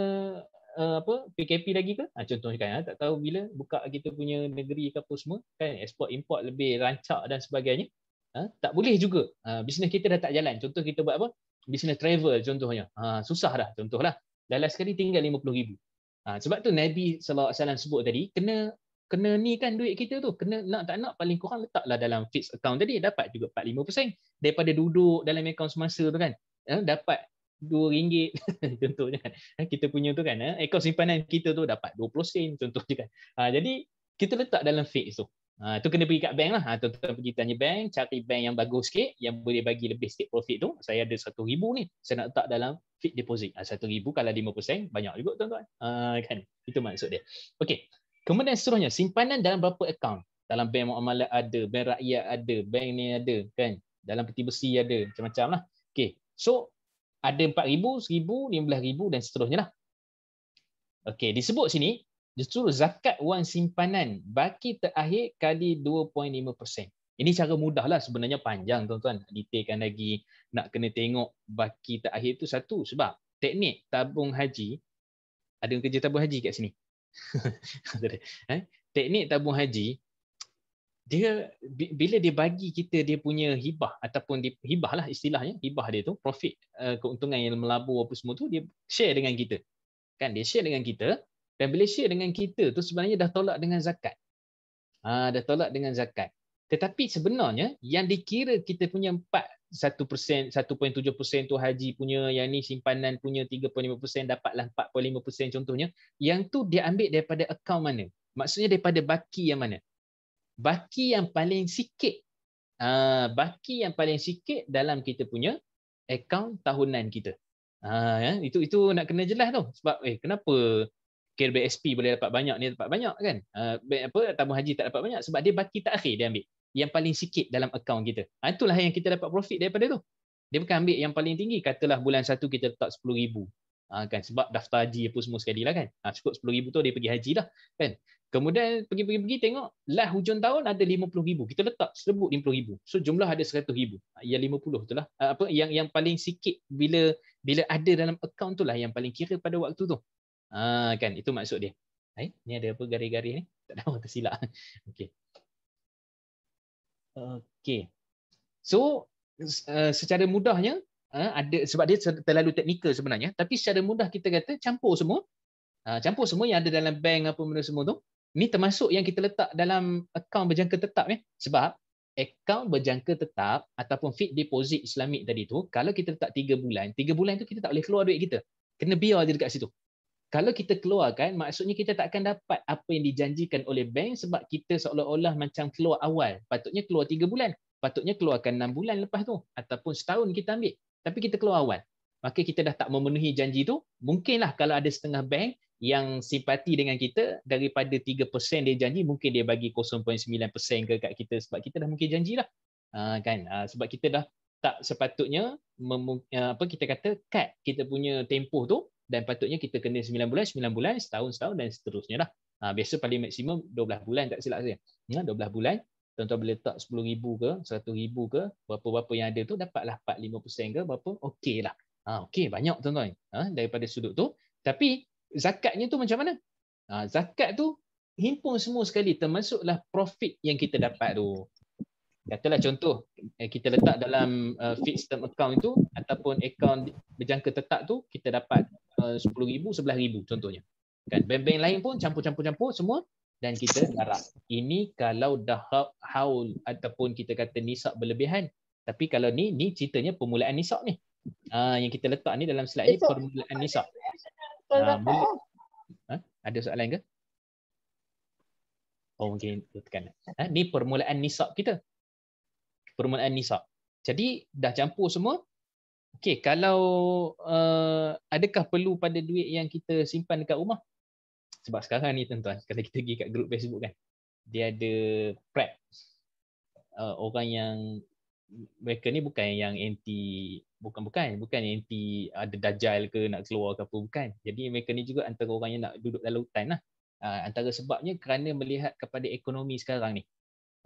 uh, apa PKP lagi ke ha, contohnya kan ha, tak tahu bila buka kita punya negeri ke apa semua kan export import lebih rancak dan sebagainya Ha, tak boleh juga. Ha, bisnes kita dah tak jalan. Contoh kita buat apa? business travel contohnya. Ha, susah dah contohlah. Dalam sekali tinggal RM50,000. Ha, sebab tu Nabi SAW sebut tadi, kena kena ni kan duit kita tu. Kena nak tak nak paling kurang letaklah dalam fixed account tadi. Dapat juga 45% daripada duduk dalam account semasa tu kan. Ha, dapat RM2 contohnya kan. Ha, kita punya tu kan. Ha, account simpanan kita tu dapat 20 sen contohnya kan. Ha, jadi kita letak dalam fixed tu. Ha, tu kena pergi kat bank lah. Ha, tuan-tuan pergi tanya bank, cari bank yang bagus sikit, yang boleh bagi lebih sikit profit tu. Saya ada satu ribu ni, saya nak letak dalam fit deposit. Ha, satu 1000 ha, kalau persen banyak juga tuan-tuan. Ha, kan? Itu maksud dia. Okey. Kemudian seterusnya, simpanan dalam berapa account? Dalam bank muamalat ada, bank rakyat ada, bank ni ada, kan? Dalam peti besi ada, macam-macam lah. Okey. So, ada empat ribu seribu lima rm ribu dan seterusnya lah. Okey, disebut sini, justru zakat wang simpanan baki terakhir kali 2.5%. Ini cara lah sebenarnya panjang tuan-tuan. Detailkan lagi nak kena tengok baki terakhir tu satu sebab teknik tabung haji ada yang kerja tabung haji kat sini. Eh? teknik tabung haji dia bila dia bagi kita dia punya hibah ataupun dia, hibah lah istilahnya hibah dia tu profit eh, keuntungan yang melabur apa semua tu dia share dengan kita kan dia share dengan kita dan Malaysia dengan kita tu sebenarnya dah tolak dengan zakat. Ha, dah tolak dengan zakat. Tetapi sebenarnya yang dikira kita punya 4 1.7% tu haji punya, yang ni simpanan punya 3.5% dapatlah 4.5% contohnya, yang tu dia ambil daripada akaun mana? Maksudnya daripada baki yang mana? Baki yang paling sikit. Ha, baki yang paling sikit dalam kita punya akaun tahunan kita. Ha, ya? itu itu nak kena jelas tu sebab eh kenapa kira BSP boleh dapat banyak ni dapat banyak kan uh, apa tabung haji tak dapat banyak sebab dia baki tak akhir dia ambil yang paling sikit dalam akaun kita ha, itulah yang kita dapat profit daripada tu dia bukan ambil yang paling tinggi katalah bulan satu kita letak 10000 ha, ah, kan sebab daftar haji apa semua sekali lah kan ha, cukup 10000 tu dia pergi haji lah kan kemudian pergi pergi pergi tengok last hujung tahun ada 50000 kita letak serbuk 50000 so jumlah ada 100000 yang 50 tu lah apa yang yang paling sikit bila bila ada dalam akaun itulah yang paling kira pada waktu tu Ha, kan itu maksud dia. Eh, ni ada apa garis-garis ni? Tak tahu tersilap. Okey. Okey. So uh, secara mudahnya uh, ada sebab dia terlalu teknikal sebenarnya tapi secara mudah kita kata campur semua. Uh, campur semua yang ada dalam bank apa benda semua tu. Ni termasuk yang kita letak dalam akaun berjangka tetap ya. Sebab akaun berjangka tetap ataupun fit deposit Islamik tadi tu kalau kita letak 3 bulan, 3 bulan tu kita tak boleh keluar duit kita. Kena biar je dekat situ kalau kita keluarkan maksudnya kita tak akan dapat apa yang dijanjikan oleh bank sebab kita seolah-olah macam keluar awal patutnya keluar 3 bulan patutnya keluarkan 6 bulan lepas tu ataupun setahun kita ambil tapi kita keluar awal maka kita dah tak memenuhi janji tu mungkinlah kalau ada setengah bank yang simpati dengan kita daripada 3% dia janji mungkin dia bagi 0.9% ke kat kita sebab kita dah mungkin janjilah uh, ha, kan uh, sebab kita dah tak sepatutnya eh, apa kita kata cut kita punya tempoh tu dan patutnya kita kena 9 bulan, 9 bulan, setahun-setahun dan seterusnya lah. Ha, biasa paling maksimum 12 bulan tak silap saya. Ha, ya, 12 bulan, tuan-tuan boleh letak 10,000 ke, 100,000 ke, berapa-berapa yang ada tu dapatlah 4-5% ke, berapa, okey lah. Ha, okey, banyak tuan-tuan ha, daripada sudut tu. Tapi zakatnya tu macam mana? Ha, zakat tu himpun semua sekali termasuklah profit yang kita dapat tu. Katalah contoh, eh, kita letak dalam uh, fixed term account itu ataupun account berjangka tetap tu kita dapat uh, 10,000, 11,000 contohnya. Kan? Bank-bank lain pun campur-campur-campur semua dan kita garap. Ini kalau dah ha- haul ataupun kita kata nisab berlebihan. Tapi kalau ni, ni ceritanya permulaan nisab ni. Uh, yang kita letak ni dalam slide ni permulaan nisab. Uh, ha? Ada soalan ke? Oh mungkin tekan. Ha? Ni permulaan nisab kita. Permulaan nisab. Jadi dah campur semua, Okay, kalau uh, adakah perlu pada duit yang kita simpan dekat rumah? Sebab sekarang ni tuan-tuan, kalau kita pergi kat grup Facebook kan, dia ada prep uh, orang yang mereka ni bukan yang anti bukan bukan bukan anti ada uh, dajal ke nak keluar ke apa bukan. Jadi mereka ni juga antara orang yang nak duduk dalam hutan lah. Uh, antara sebabnya kerana melihat kepada ekonomi sekarang ni.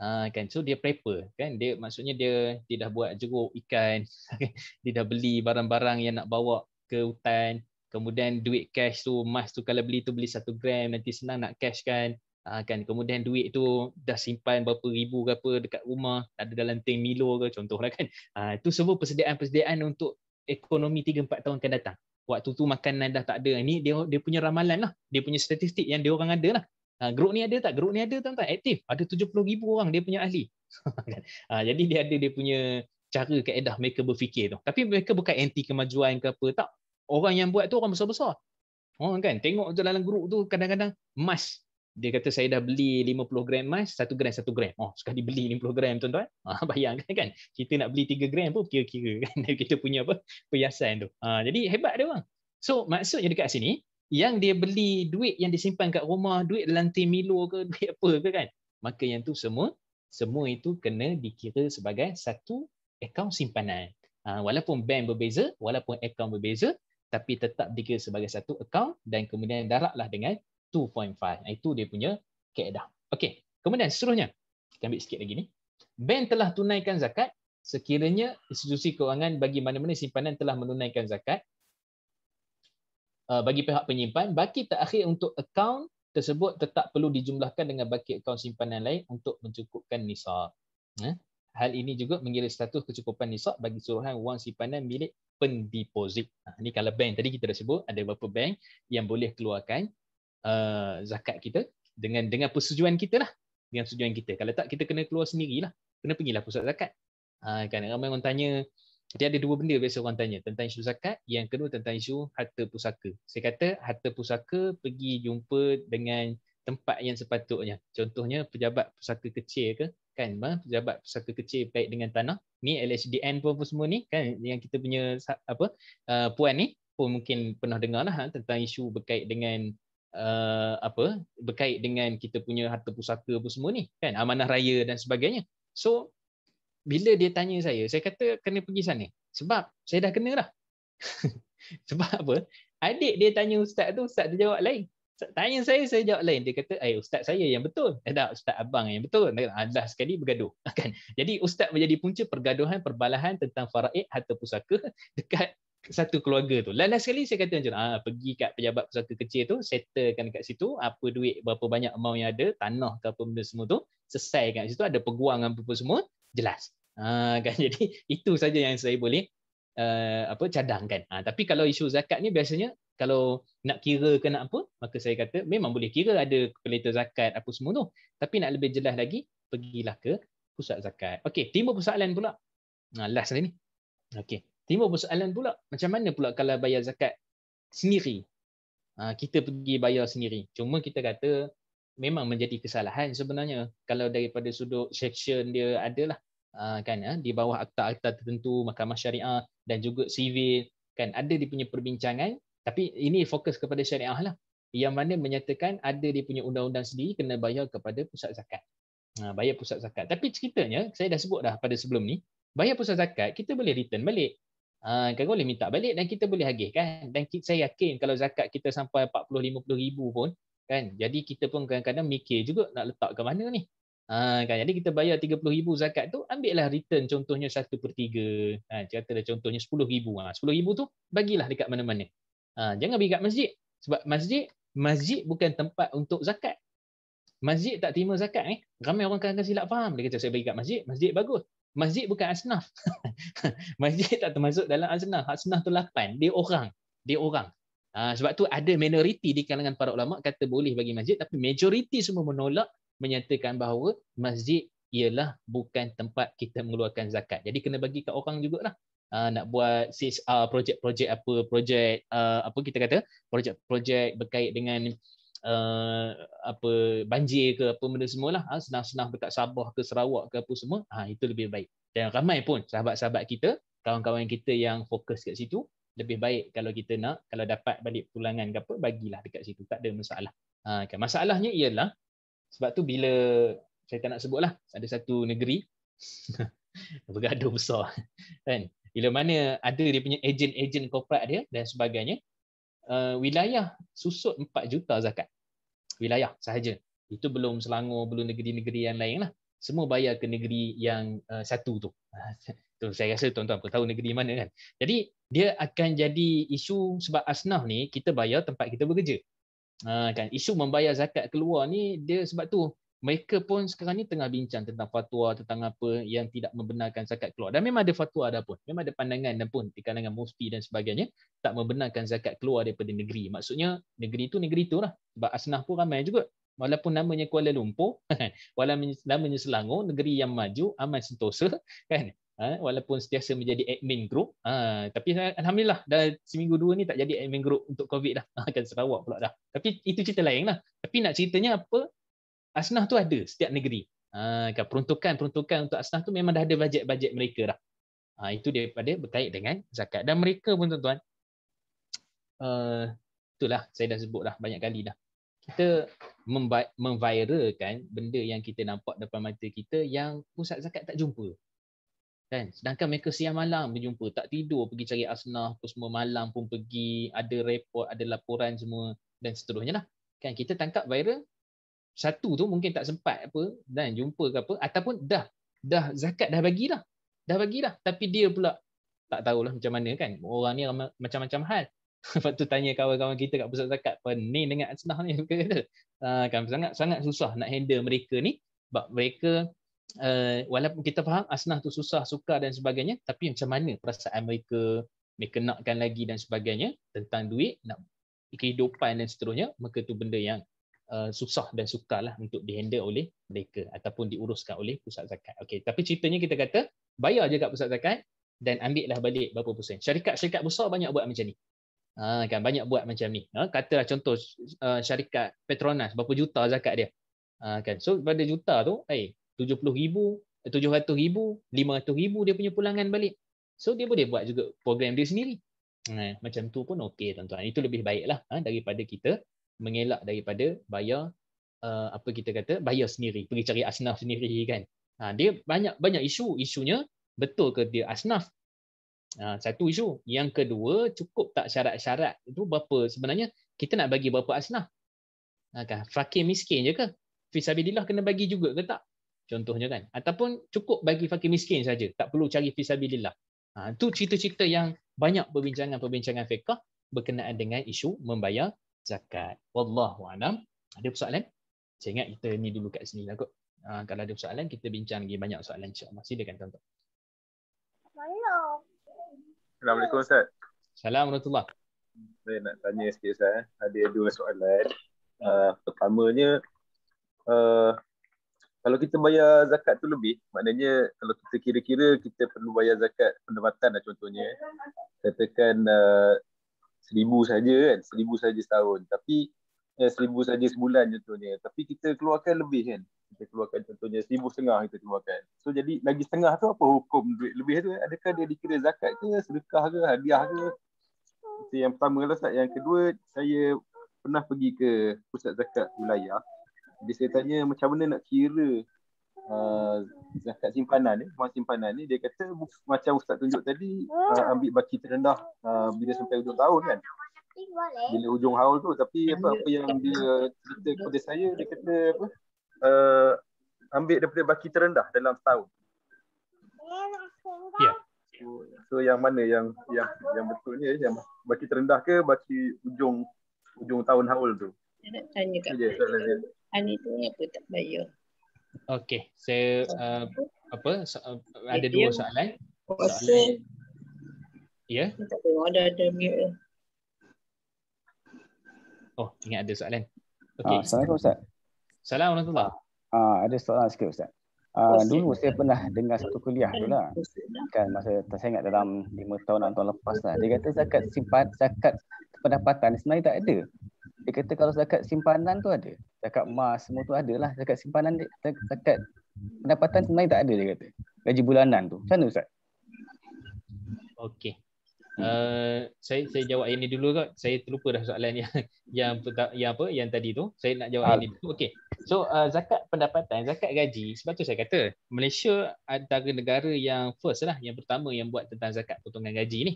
Ha, kan so dia prepper kan dia maksudnya dia dia dah buat jeruk ikan dia dah beli barang-barang yang nak bawa ke hutan kemudian duit cash tu emas tu kalau beli tu beli satu gram nanti senang nak cash kan ha, kan kemudian duit tu dah simpan berapa ribu ke apa dekat rumah tak ada dalam tank Milo ke contohlah kan ha, itu semua persediaan-persediaan untuk ekonomi 3 4 tahun akan datang waktu tu makanan dah tak ada ni dia dia punya ramalan lah dia punya statistik yang dia orang ada lah Ha, group ni ada tak? Group ni ada tuan-tuan. Aktif. Ada ribu orang dia punya ahli. ha, jadi dia ada dia punya cara kaedah mereka berfikir tu. Tapi mereka bukan anti kemajuan ke apa. Tak. Orang yang buat tu orang besar-besar. Oh, kan? Tengok tu dalam group tu kadang-kadang emas. Dia kata saya dah beli 50 gram emas, 1 gram, 1 gram. Oh, sekali beli 50 gram tu. Ha, bayangkan kan? Kita nak beli 3 gram pun kira-kira kan? Kita punya apa? Perhiasan tu. Ha, jadi hebat dia bang. So maksudnya dekat sini, yang dia beli duit yang disimpan kat rumah, duit lantai milo ke, duit apa ke kan. Maka yang tu semua, semua itu kena dikira sebagai satu akaun simpanan. Ha, walaupun bank berbeza, walaupun akaun berbeza, tapi tetap dikira sebagai satu akaun dan kemudian daratlah dengan 2.5. Ah, itu dia punya keedah. Okey, kemudian seterusnya, kita ambil sikit lagi ni. Bank telah tunaikan zakat sekiranya institusi kewangan bagi mana-mana simpanan telah menunaikan zakat Uh, bagi pihak penyimpan, baki terakhir untuk akaun tersebut tetap perlu dijumlahkan dengan baki akaun simpanan lain untuk mencukupkan nisab. Ha? Hal ini juga mengira status kecukupan nisab bagi suruhan wang simpanan milik pendeposit. Ini ha, kalau bank tadi kita dah sebut ada beberapa bank yang boleh keluarkan uh, zakat kita dengan dengan persetujuan kita lah. Dengan persetujuan kita. Kalau tak kita kena keluar sendirilah. Kena pergilah pusat zakat. Ha, kan ramai orang tanya dia ada dua benda biasa orang tanya tentang isu zakat yang kedua tentang isu harta pusaka saya kata harta pusaka pergi jumpa dengan tempat yang sepatutnya contohnya pejabat pusaka kecil ke kan pejabat pusaka kecil baik dengan tanah ni LHDN pun, pun semua ni kan yang kita punya apa uh, puan ni pun mungkin pernah dengar lah ha, tentang isu berkait dengan uh, apa berkait dengan kita punya harta pusaka pun semua ni kan amanah raya dan sebagainya so bila dia tanya saya, saya kata kena pergi sana. Sebab saya dah kena dah. Sebab apa? Adik dia tanya ustaz tu, ustaz tu jawab lain. Tanya saya, saya jawab lain. Dia kata, eh ustaz saya yang betul. Eh tak, ustaz abang yang betul. Ah, dah sekali bergaduh. Kan? Jadi ustaz menjadi punca pergaduhan, perbalahan tentang faraid harta pusaka dekat satu keluarga tu. Lain sekali saya kata macam ah, pergi kat pejabat pusaka kecil tu, settlekan kat situ, apa duit, berapa banyak amount yang ada, tanah ke apa benda semua tu, selesai kat situ, ada peguangan apa semua, jelas. Ha, kan? Jadi itu saja yang saya boleh uh, apa cadangkan. Ha, tapi kalau isu zakat ni biasanya kalau nak kira ke nak apa, maka saya kata memang boleh kira ada kalkulator zakat apa semua tu. Tapi nak lebih jelas lagi, pergilah ke pusat zakat. Okey, timbul persoalan pula. Ha, last ni. Okey. Timbul persoalan pula, macam mana pula kalau bayar zakat sendiri? Ha, kita pergi bayar sendiri. Cuma kita kata memang menjadi kesalahan sebenarnya kalau daripada sudut section dia adalah ah, kan ah, di bawah akta-akta tertentu mahkamah syariah dan juga sivil kan ada dia punya perbincangan tapi ini fokus kepada syariah lah yang mana menyatakan ada dia punya undang-undang sendiri kena bayar kepada pusat zakat ah, bayar pusat zakat tapi ceritanya saya dah sebut dah pada sebelum ni bayar pusat zakat kita boleh return balik kan boleh minta balik dan kita boleh agihkan dan saya yakin kalau zakat kita sampai 40 50 ribu pun kan jadi kita pun kadang-kadang mikir juga nak letak ke mana ni ha, kan jadi kita bayar 30000 zakat tu ambil lah return contohnya 1/3 ha contohnya contohnya 10000 ha 10000 tu bagilah dekat mana-mana ha jangan bagi kat masjid sebab masjid masjid bukan tempat untuk zakat masjid tak terima zakat ni eh? ramai orang kadang-kadang silap faham dia kata saya bagi kat masjid masjid bagus masjid bukan asnaf masjid tak termasuk dalam asnaf asnaf tu lapan. dia orang dia orang Ah, sebab tu ada minoriti di kalangan para ulama kata boleh bagi masjid tapi majoriti semua menolak menyatakan bahawa masjid ialah bukan tempat kita mengeluarkan zakat. Jadi kena bagi kat orang jugalah. Uh, nak buat CSR ah, projek-projek apa projek uh, apa kita kata projek-projek berkait dengan uh, apa banjir ke apa benda semualah uh, senang senah dekat Sabah ke Sarawak ke apa semua uh, itu lebih baik dan ramai pun sahabat-sahabat kita kawan-kawan kita yang fokus kat situ lebih baik kalau kita nak kalau dapat balik pulangan ke apa bagilah dekat situ tak ada masalah. Ha, kan. masalahnya ialah sebab tu bila saya tak nak sebutlah ada satu negeri bergaduh besar kan bila mana ada dia punya ejen-ejen korporat dia dan sebagainya uh, wilayah susut 4 juta zakat wilayah sahaja itu belum Selangor belum negeri-negeri yang lain lah semua bayar ke negeri yang uh, satu tu tu saya rasa tuan-tuan pun tahu negeri mana kan. Jadi dia akan jadi isu sebab asnaf ni kita bayar tempat kita bekerja. Ha, kan isu membayar zakat keluar ni dia sebab tu mereka pun sekarang ni tengah bincang tentang fatwa tentang apa yang tidak membenarkan zakat keluar. Dan memang ada fatwa ada pun. Memang ada pandangan dan pun di kalangan mufti dan sebagainya tak membenarkan zakat keluar daripada negeri. Maksudnya negeri tu negeri tu lah. Sebab asnaf pun ramai juga. Walaupun namanya Kuala Lumpur, walaupun namanya Selangor, negeri yang maju, aman sentosa, kan? Ha, walaupun sentiasa menjadi admin group ha, tapi alhamdulillah dah seminggu dua ni tak jadi admin group untuk covid dah ha, akan Sarawak pula dah tapi itu cerita lain lah tapi nak ceritanya apa asnah tu ada setiap negeri kan peruntukan-peruntukan untuk asnah tu memang dah ada bajet-bajet mereka dah itu daripada berkait dengan zakat dan mereka pun tuan-tuan eh, itulah saya dah sebut dah banyak kali dah kita memviralkan benda yang kita nampak depan mata kita yang pusat zakat tak jumpa Kan? Sedangkan mereka siang malam berjumpa, tak tidur pergi cari asnah, pun semua malam pun pergi, ada report, ada laporan semua dan seterusnya lah. Kan? Kita tangkap viral, satu tu mungkin tak sempat apa dan jumpa ke apa ataupun dah dah zakat dah bagilah dah bagilah tapi dia pula tak tahulah macam mana kan orang ni macam-macam hal lepas tu tanya kawan-kawan kita kat pusat zakat pening dengan asnah ni ah, kan sangat sangat susah nak handle mereka ni sebab mereka uh, walaupun kita faham asnah tu susah, sukar dan sebagainya, tapi macam mana perasaan mereka, mereka nakkan lagi dan sebagainya tentang duit, nak kehidupan dan seterusnya, maka tu benda yang uh, susah dan sukar lah untuk dihandle oleh mereka ataupun diuruskan oleh pusat zakat. Okay. Tapi ceritanya kita kata, bayar je kat pusat zakat dan ambil lah balik berapa persen. Syarikat-syarikat besar banyak buat macam ni. Ha, kan banyak buat macam ni. Ha, katalah contoh uh, syarikat Petronas berapa juta zakat dia. Ha, kan. So pada juta tu, eh hey, RM70,000, RM700,000, RM500,000 dia punya pulangan balik. So dia boleh buat juga program dia sendiri. Ha, macam tu pun okey tuan-tuan. Itu lebih baiklah ha, daripada kita mengelak daripada bayar uh, apa kita kata bayar sendiri pergi cari asnaf sendiri kan ha, dia banyak banyak isu isunya betul ke dia asnaf ha, satu isu yang kedua cukup tak syarat-syarat itu berapa sebenarnya kita nak bagi berapa asnaf ha, kan? fakir miskin je ke fisabilillah kena bagi juga ke tak contohnya kan ataupun cukup bagi fakir miskin saja tak perlu cari fisabilillah ha tu cerita-cerita yang banyak perbincangan-perbincangan fiqh berkenaan dengan isu membayar zakat wallahu alam ada persoalan saya ingat kita ni dulu kat sini lah kot ha, kalau ada persoalan kita bincang lagi banyak soalan insyaallah silakan tuan-tuan Assalamualaikum Ustaz Assalamualaikum saya nak tanya sikit Ustaz. Ada dua soalan. Uh, pertamanya, uh, kalau kita bayar zakat tu lebih, maknanya kalau kita kira-kira kita perlu bayar zakat pendapatan lah contohnya. Katakan uh, seribu uh, saja kan, seribu saja setahun. Tapi eh, seribu eh, saja sebulan contohnya. Tapi kita keluarkan lebih kan. Kita keluarkan contohnya seribu setengah kita keluarkan. So jadi lagi setengah tu apa hukum duit lebih tu? Adakah dia dikira zakat ke, sedekah ke, hadiah ke? Itu yang pertama lah. Yang kedua, saya pernah pergi ke pusat zakat wilayah dia saya tanya macam mana nak kira uh, zakat simpanan ni, wang simpanan ni. Dia kata macam Ustaz tunjuk tadi, uh, ambil baki terendah uh, bila sampai hujung tahun kan. Bila hujung haul tu. Tapi apa, apa yang dia cerita kepada saya, dia kata apa? Uh, ambil daripada baki terendah dalam setahun. Ya. Yeah. So, yang mana yang yang yang betul ni yang baki terendah ke baki ujung ujung tahun haul tu? Saya nak tanya kat. Ya, okay, Ani tu apa tak bayar. Okay, saya so, uh, apa so, uh, ada dua soalan. Soalan. Ya. Tak ada ada ada mute. Oh, ingat ada soalan. Okay. Ah, Assalamualaikum Ustaz. Assalamualaikum warahmatullahi. Ah, ada soalan sikit Ustaz. Ah, dulu saya pernah dengar satu kuliah dulu. Lah. lah. Kan masa saya ingat dalam 5 tahun atau tahun lepas lah. Dia kata zakat simpan, zakat pendapatan sebenarnya tak ada. Dia kata kalau zakat simpanan tu ada cakap emas semua tu ada lah cakap simpanan dia cakap pendapatan sebenarnya tak ada dia kata gaji bulanan tu macam mana ustaz okey uh, saya saya jawab yang ni dulu kot saya terlupa dah soalan yang yang, yang apa yang tadi tu saya nak jawab yang ni ah. okey so uh, zakat pendapatan zakat gaji sebab tu saya kata Malaysia antara negara yang first lah yang pertama yang buat tentang zakat potongan gaji ni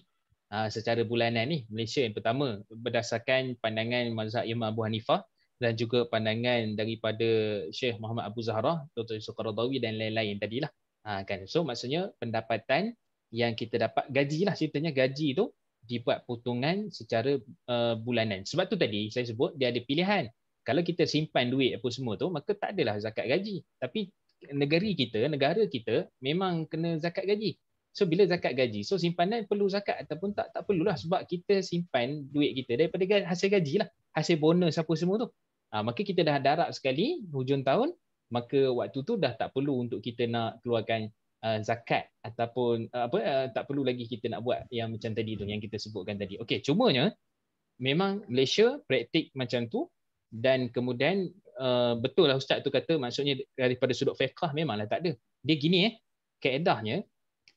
Uh, secara bulanan ni Malaysia yang pertama berdasarkan pandangan mazhab Imam Abu Hanifah dan juga pandangan daripada Syekh Muhammad Abu Zahra, Dr. Yusuf Qaradawi dan lain-lain tadilah. Ha, kan. So maksudnya pendapatan yang kita dapat gaji lah ceritanya gaji tu dibuat potongan secara uh, bulanan. Sebab tu tadi saya sebut dia ada pilihan. Kalau kita simpan duit apa semua tu maka tak adalah zakat gaji. Tapi negeri kita, negara kita memang kena zakat gaji. So bila zakat gaji, so simpanan perlu zakat ataupun tak tak perlulah sebab kita simpan duit kita daripada hasil gaji lah hasil bonus apa semua tu. Ha, maka kita dah darab sekali hujung tahun, maka waktu tu dah tak perlu untuk kita nak keluarkan uh, zakat ataupun uh, apa uh, tak perlu lagi kita nak buat yang macam tadi tu yang kita sebutkan tadi. Okey, cumanya memang Malaysia praktik macam tu dan kemudian uh, betul lah ustaz tu kata maksudnya daripada sudut fiqh memanglah tak ada. Dia gini eh, kaedahnya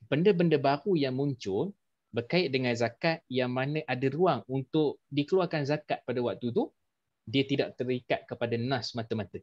benda-benda baru yang muncul berkait dengan zakat yang mana ada ruang untuk dikeluarkan zakat pada waktu tu dia tidak terikat kepada nas mata-mata.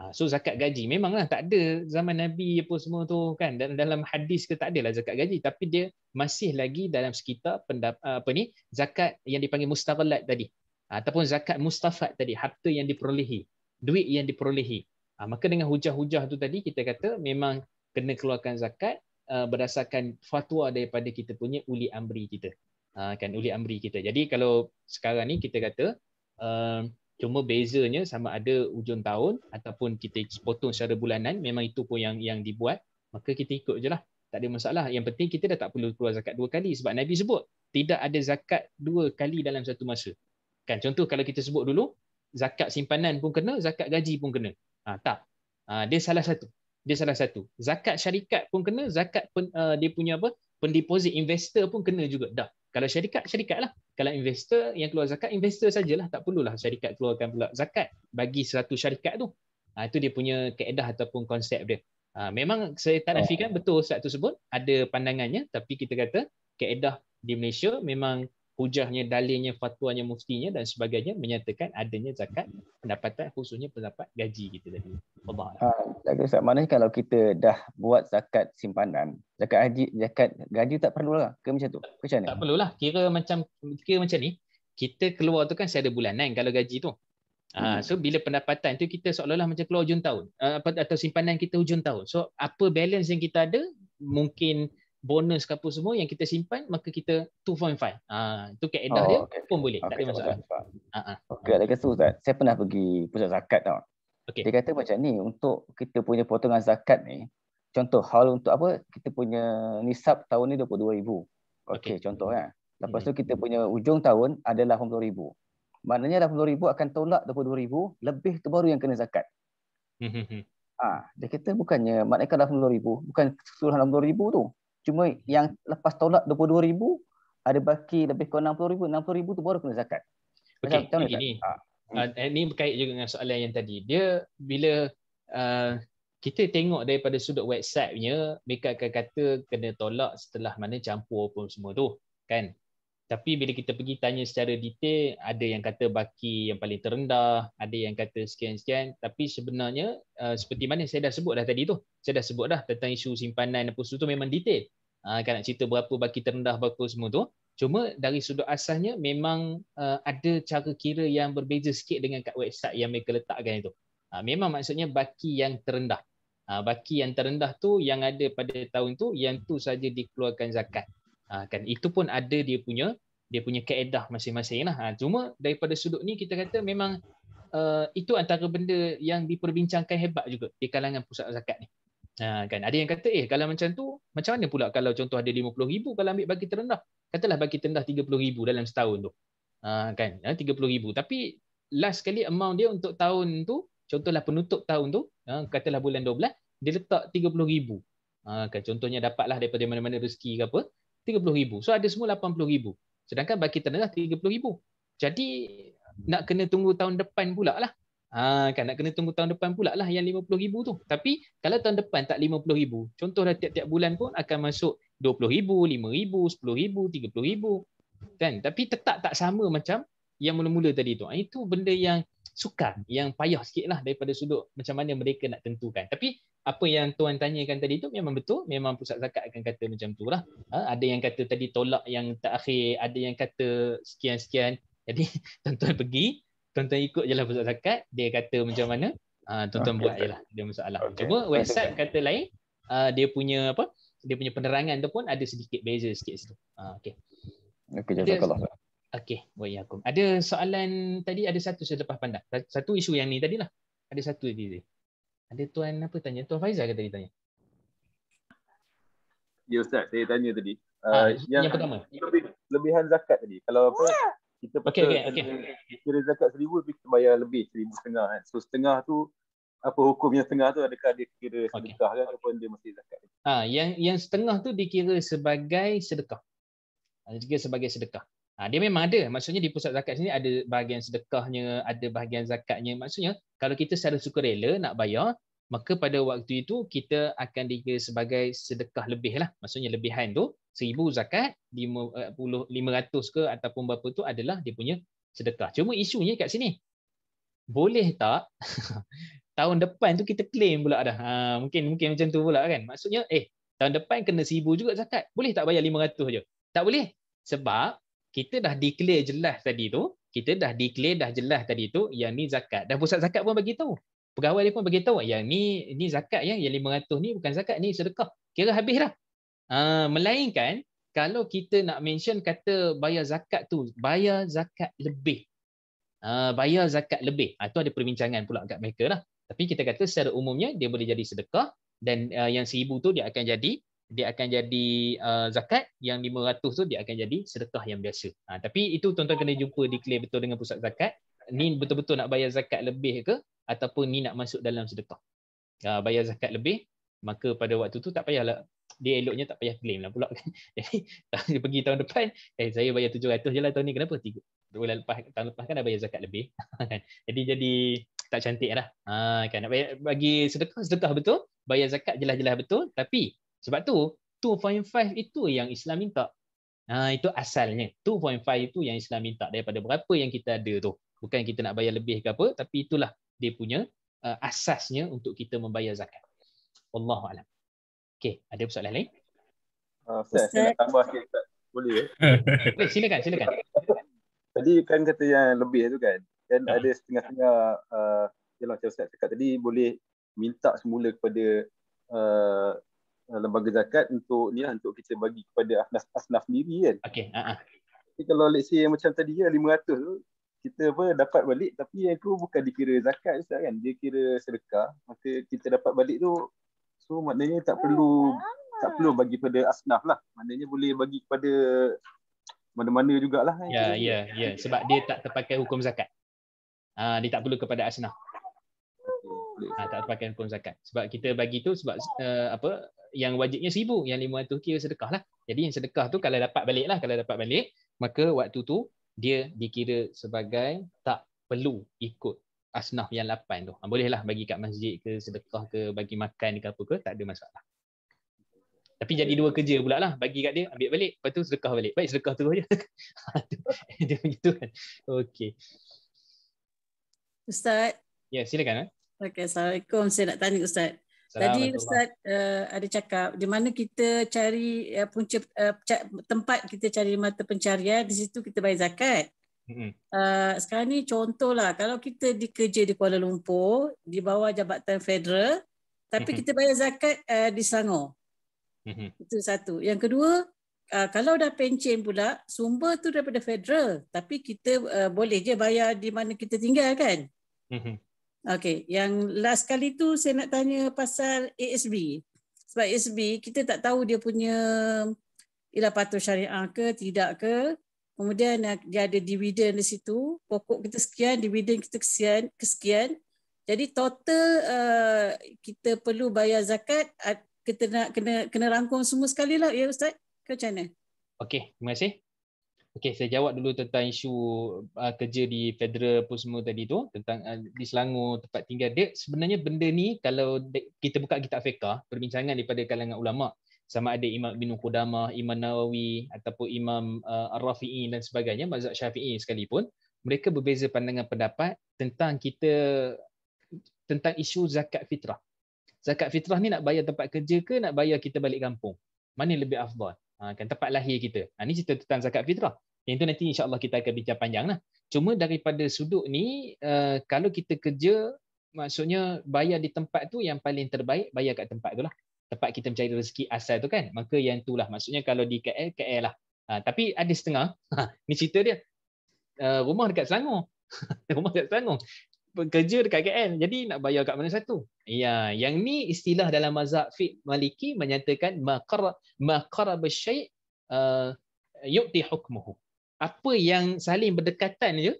Ha, so zakat gaji memanglah tak ada zaman Nabi apa semua tu kan dan dalam hadis ke tak adalah zakat gaji tapi dia masih lagi dalam sekitar pendap, ah, apa ni zakat yang dipanggil mustaghalat tadi ha, ataupun zakat mustafat tadi harta yang diperolehi duit yang diperolehi ha, maka dengan hujah-hujah tu tadi kita kata memang kena keluarkan zakat Uh, berdasarkan fatwa daripada kita punya uli amri kita. Ah, kan uli amri kita. Jadi kalau sekarang ni kita kata um, cuma bezanya sama ada ujung tahun ataupun kita potong secara bulanan memang itu pun yang yang dibuat maka kita ikut je lah. Tak ada masalah. Yang penting kita dah tak perlu keluar zakat dua kali sebab Nabi sebut tidak ada zakat dua kali dalam satu masa. Kan contoh kalau kita sebut dulu zakat simpanan pun kena, zakat gaji pun kena. Ha, tak. Ha, dia salah satu dia salah satu zakat syarikat pun kena zakat pen, uh, dia punya apa pendeposit investor pun kena juga dah kalau syarikat syarikat lah kalau investor yang keluar zakat investor sajalah tak perlulah syarikat keluarkan pula zakat bagi satu syarikat tu ha, itu dia punya keedah ataupun konsep dia ha, memang saya tak nafikan oh. betul Ustaz sebut ada pandangannya tapi kita kata keedah di Malaysia memang hujahnya, dalilnya, fatwanya, muftinya dan sebagainya menyatakan adanya zakat pendapatan khususnya pendapat gaji gitu tadi. Allah. Ha, ah, Ustaz, maknanya kalau kita dah buat zakat simpanan, zakat haji, zakat gaji tak perlulah ke macam tu? Ke macam mana? Tak perlulah. Kira macam kira macam ni, kita keluar tu kan ada bulanan kalau gaji tu. Ha, so bila pendapatan tu kita seolah-olah macam keluar hujung tahun uh, atau simpanan kita hujung tahun. So apa balance yang kita ada mungkin bonus ke apa semua yang kita simpan maka kita 2.5. Uh, ah, itu kaedah oh, dia okay. pun boleh. Okay, tak ada masalah. Okey, ada kasut Ustaz. Saya pernah pergi pusat zakat tau. Okay. Dia kata macam ni untuk kita punya potongan zakat ni contoh hal untuk apa kita punya nisab tahun ni 22000. Okey okay, contoh kan. Lepas tu hmm. kita punya ujung tahun adalah 80000. Maknanya 80000 akan tolak 22000 lebih tu baru yang kena zakat. Hmm, hmm, ah, ha, dia kata bukannya maknanya 80000 kan bukan keseluruhan 80000 tu. Cuma yang lepas tolak 22 ribu, ada baki lebih kurang 60 ribu. 60 ribu tu baru kena zakat. Okey, okay. ini, ha. ini berkait juga dengan soalan yang tadi. Dia bila uh, kita tengok daripada sudut websitenya, mereka akan kata kena tolak setelah mana campur pun semua tu. Kan? tapi bila kita pergi tanya secara detail ada yang kata baki yang paling terendah ada yang kata sekian-sekian tapi sebenarnya uh, seperti mana saya dah sebut dah tadi tu saya dah sebut dah tentang isu simpanan apa tu memang detail uh, kan nak cerita berapa baki terendah berapa semua tu cuma dari sudut asalnya memang uh, ada cara kira yang berbeza sikit dengan kat website yang mereka letakkan itu uh, memang maksudnya baki yang terendah ah, Baki yang terendah tu yang ada pada tahun tu yang tu saja dikeluarkan zakat. Ha, kan itu pun ada dia punya dia punya kaedah masing-masing lah. Ha, cuma daripada sudut ni kita kata memang uh, itu antara benda yang diperbincangkan hebat juga di kalangan pusat zakat ni. Ha, kan ada yang kata eh kalau macam tu macam mana pula kalau contoh ada 50000 kalau ambil bagi terendah. Katalah bagi terendah 30000 dalam setahun tu. kan 30000 tapi last sekali amount dia untuk tahun tu contohlah penutup tahun tu katalah bulan 12 dia letak 30000 kan contohnya dapatlah daripada mana-mana rezeki ke apa RM30,000. So ada semua RM80,000. Sedangkan bagi kita tenerah RM30,000. Jadi nak kena tunggu tahun depan pula lah. Ha, kan nak kena tunggu tahun depan pula lah yang RM50,000 tu. Tapi kalau tahun depan tak RM50,000, contohlah tiap-tiap bulan pun akan masuk RM20,000, RM5,000, RM10,000, RM30,000. Kan? Tapi tetap tak sama macam yang mula-mula tadi tu. Ha, itu benda yang sukar, yang payah sikit lah daripada sudut macam mana mereka nak tentukan. Tapi apa yang tuan tanyakan tadi tu memang betul memang pusat zakat akan kata macam tu lah ha, ada yang kata tadi tolak yang tak terakhir ada yang kata sekian-sekian jadi tuan-tuan pergi tuan-tuan ikut je lah pusat zakat dia kata macam mana ha, tuan-tuan okay. Ah, buat je lah dia masalah okay. cuba website kata lain uh, dia punya apa dia punya penerangan tu pun ada sedikit beza sikit situ ha, okay. okay ada, Okay, wa Ada soalan tadi ada satu selepas pandang. Satu isu yang ni tadilah. Ada satu tadi. Dia. Ada tuan apa tanya? Tuan Faizal ke tadi tanya? Ya Ustaz, saya tanya tadi. Uh, ha, yang, yang pertama. Lebih, lebihan zakat tadi. Kalau apa, yeah. kita okay, okay, okay. kira zakat seribu, tapi kita bayar lebih seribu setengah. Kan. So setengah tu, apa hukumnya setengah tu? Adakah dia kira sedekah okay. ataupun dia mesti zakat? Ha, yang yang setengah tu dikira sebagai sedekah. Dikira sebagai sedekah. Ha, dia memang ada. Maksudnya di pusat zakat sini ada bahagian sedekahnya, ada bahagian zakatnya. Maksudnya kalau kita secara sukarela nak bayar, maka pada waktu itu kita akan dikira sebagai sedekah lebih lah. Maksudnya lebihan tu, seribu zakat, eh, puluh lima ratus ke ataupun berapa tu adalah dia punya sedekah. Cuma isunya kat sini. Boleh tak tahun depan tu kita claim pula dah. Ha, mungkin mungkin macam tu pula kan. Maksudnya eh tahun depan kena seribu juga zakat. Boleh tak bayar lima ratus je? Tak boleh. Sebab kita dah declare jelas tadi tu, kita dah declare dah jelas tadi tu yang ni zakat. Dan pusat zakat pun bagi tahu. Pegawai dia pun bagi tahu yang ni ni zakat ya, yang 500 ni bukan zakat ni sedekah. Kira habis dah. Uh, melainkan kalau kita nak mention kata bayar zakat tu, bayar zakat lebih. Uh, bayar zakat lebih. Ha, tu ada perbincangan pula kat mereka lah. Tapi kita kata secara umumnya dia boleh jadi sedekah dan uh, yang seribu tu dia akan jadi dia akan jadi uh, zakat yang 500 tu dia akan jadi sedekah yang biasa. Ha, tapi itu tuan-tuan kena jumpa di declare betul dengan pusat zakat. Ni betul-betul nak bayar zakat lebih ke ataupun ni nak masuk dalam sedekah. Ha, bayar zakat lebih maka pada waktu tu tak payahlah dia eloknya tak payah claim lah pula kan. Jadi dia pergi tahun depan, eh saya bayar 700 je lah tahun ni kenapa? Tiga. Bulan lepas, tahun lepas kan dah bayar zakat lebih. Kan? jadi jadi tak cantik lah. Ha, kan? Nak bagi sedekah, sedekah betul. Bayar zakat jelas-jelas betul. Tapi sebab tu 2.5 itu yang Islam minta. Ha, itu asalnya. 2.5 itu yang Islam minta daripada berapa yang kita ada tu. Bukan kita nak bayar lebih ke apa tapi itulah dia punya uh, asasnya untuk kita membayar zakat. Wallahu alam. Okey, ada persoalan lain? Ah, uh, tambah sikit boleh ya? Boleh, silakan, silakan. Tadi kan kata yang lebih tu kan. Kan uh. ada setengah-setengah uh, ah, yang macam Ustaz cakap tadi boleh minta semula kepada uh, Eh, lembaga zakat untuk ni lah untuk kita bagi kepada asnaf asnaf sendiri kan. Okey, ha uh-huh. kalau let's say macam tadi ya kan, 500 tu kita apa dapat balik tapi yang tu bukan dikira zakat ustaz kan. Dia kira sedekah. Maka kita dapat balik tu so maknanya tak hmm, perlu tak perlu bagi pada asnaf lah. Maknanya boleh bagi kepada mana-mana jugalah. Kan. Ya, yeah, ya, yeah, ya. Yeah. Sebab dia tak terpakai hukum zakat. Uh, dia tak perlu kepada asnaf. Ha, tak terpakai hukum zakat. Sebab kita bagi tu sebab uh, apa yang wajibnya 1000 yang 500 kira sedekah lah jadi yang sedekah tu kalau dapat balik lah kalau dapat balik maka waktu tu dia dikira sebagai tak perlu ikut asnaf yang lapan tu ha, boleh lah bagi kat masjid ke sedekah ke bagi makan ke apa ke tak ada masalah tapi jadi dua kerja pula lah bagi kat dia ambil balik lepas tu sedekah balik baik sedekah tu je ha, dia begitu kan okey Ustaz. Ya, silakan. Eh. Okay, Assalamualaikum. Saya nak tanya Ustaz. Tadi Ustaz uh, ada cakap di mana kita cari uh, punca uh, tempat kita cari mata pencarian di situ kita bayar zakat. Uh, sekarang ni contohlah kalau kita dikerja di Kuala Lumpur di bawah jabatan federal tapi kita bayar zakat uh, di Selangor. Itu satu. Yang kedua, uh, kalau dah pencen pula sumber tu daripada federal tapi kita uh, boleh je bayar di mana kita tinggal kan? Okey, yang last kali tu saya nak tanya pasal ASB. Sebab ASB kita tak tahu dia punya ialah patuh syariah ke tidak ke. Kemudian eh, dia ada dividen di situ, pokok kita sekian, dividen kita kesian, kesekian. Jadi total uh, kita perlu bayar zakat kita nak kena kena rangkum semua sekali lah ya ustaz. Ke macam mana? Okey, terima kasih. Okay, saya jawab dulu tentang isu uh, kerja di federal apa semua tadi tu tentang uh, di Selangor tempat tinggal dia sebenarnya benda ni kalau kita buka kitab fiqh perbincangan daripada kalangan ulama sama ada Imam bin Qudamah, Imam Nawawi ataupun Imam uh, Ar-Rafi'i dan sebagainya mazhab Syafi'i sekalipun mereka berbeza pandangan pendapat tentang kita tentang isu zakat fitrah. Zakat fitrah ni nak bayar tempat kerja ke nak bayar kita balik kampung? Mana lebih afdal? Ha, kan tempat lahir kita. Ha, ini cerita tentang zakat fitrah. Yang itu nanti insya-Allah kita akan bincang panjanglah. Cuma daripada sudut ni eh, kalau kita kerja maksudnya bayar di tempat tu yang paling terbaik bayar kat tempat itulah. Tempat kita mencari rezeki asal tu kan. Maka yang itulah maksudnya kalau di KL KL lah. Ha, tapi ada setengah ha, ni cerita dia. Uh, rumah dekat Selangor. rumah dekat Selangor kerja dekat KL. Jadi nak bayar kat mana satu? Ya, yang ni istilah dalam mazhab fiqh Maliki menyatakan maqar maqar bisyai' uh, yu'ti hukmuhu. Apa yang saling berdekatan je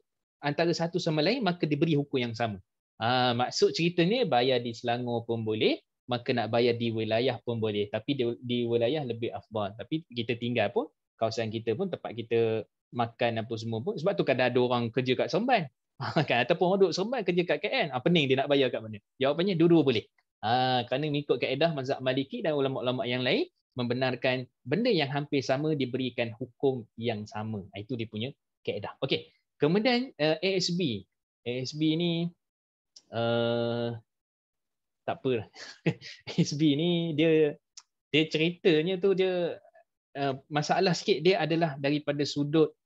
antara satu sama lain maka diberi hukum yang sama. Ha, maksud ceritanya bayar di Selangor pun boleh, maka nak bayar di wilayah pun boleh. Tapi di, di wilayah lebih afdal. Tapi kita tinggal pun, kawasan kita pun, tempat kita makan apa semua pun. Sebab tu kadang ada orang kerja kat Somban. kan? ataupun duduk Seremban kerja kat KL, ha, ah, pening dia nak bayar kat mana? Jawapannya dua-dua boleh. Ha, kerana mengikut kaedah mazhab Maliki dan ulama-ulama yang lain membenarkan benda yang hampir sama diberikan hukum yang sama. Ah, itu dia punya kaedah. Okey. Kemudian uh, eh, ASB. ASB ni uh, tak apa. ASB ni dia dia ceritanya tu dia uh, masalah sikit dia adalah daripada sudut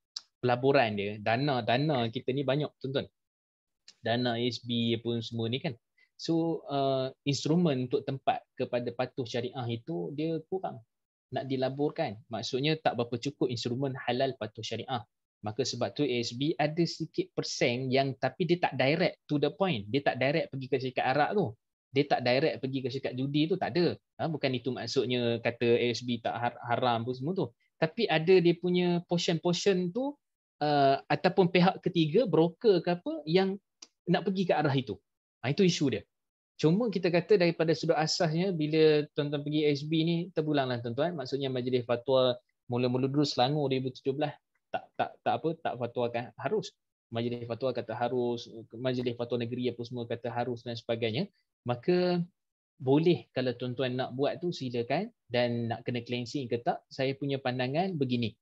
pelaburan dia, dana-dana kita ni banyak tuan-tuan. Dana ISB pun semua ni kan. So uh, instrumen untuk tempat kepada patuh syariah itu dia kurang nak dilaburkan. Maksudnya tak berapa cukup instrumen halal patuh syariah. Maka sebab tu ASB ada sikit persen yang tapi dia tak direct to the point. Dia tak direct pergi ke syarikat Arab tu. Dia tak direct pergi ke syarikat judi tu tak ada. Ha? Bukan itu maksudnya kata ASB tak haram pun semua tu. Tapi ada dia punya portion-portion tu uh, ataupun pihak ketiga broker ke apa yang nak pergi ke arah itu. Ha, itu isu dia. Cuma kita kata daripada sudut asasnya bila tuan-tuan pergi SB ni terbulanglah tuan-tuan maksudnya majlis fatwa mula-mula dulu Selangor 2017 tak tak tak apa tak fatwa kan harus majlis fatwa kata harus majlis fatwa negeri apa semua kata harus dan sebagainya maka boleh kalau tuan-tuan nak buat tu silakan dan nak kena cleansing ke tak saya punya pandangan begini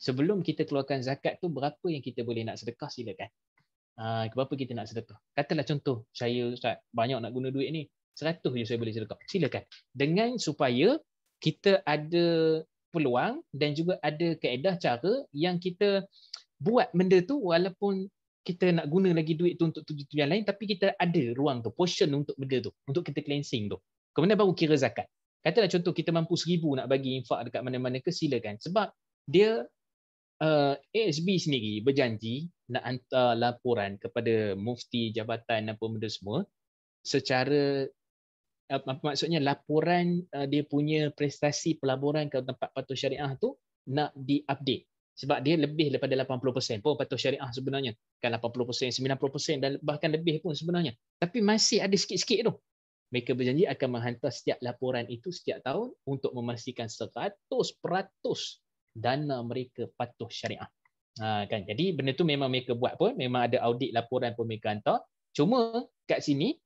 sebelum kita keluarkan zakat tu berapa yang kita boleh nak sedekah silakan. Ah uh, berapa kita nak sedekah? Katalah contoh saya Ustaz banyak nak guna duit ni. 100 je saya boleh sedekah. Silakan. Dengan supaya kita ada peluang dan juga ada kaedah cara yang kita buat benda tu walaupun kita nak guna lagi duit tu untuk tujuan-tujuan lain tapi kita ada ruang tu portion untuk benda tu untuk kita cleansing tu. Kemudian baru kira zakat. Katalah contoh kita mampu seribu nak bagi infak dekat mana-mana ke silakan. Sebab dia uh, eh, ASB sendiri berjanji nak hantar laporan kepada mufti jabatan dan benda semua secara apa eh, maksudnya laporan uh, dia punya prestasi pelaburan ke tempat patuh syariah tu nak diupdate sebab dia lebih daripada 80% pun patuh syariah sebenarnya kan 80% 90% dan bahkan lebih pun sebenarnya tapi masih ada sikit-sikit tu mereka berjanji akan menghantar setiap laporan itu setiap tahun untuk memastikan 100% dan mereka patuh syariah. Ha, kan? Jadi benda tu memang mereka buat pun, memang ada audit laporan pun mereka hantar. Cuma kat sini,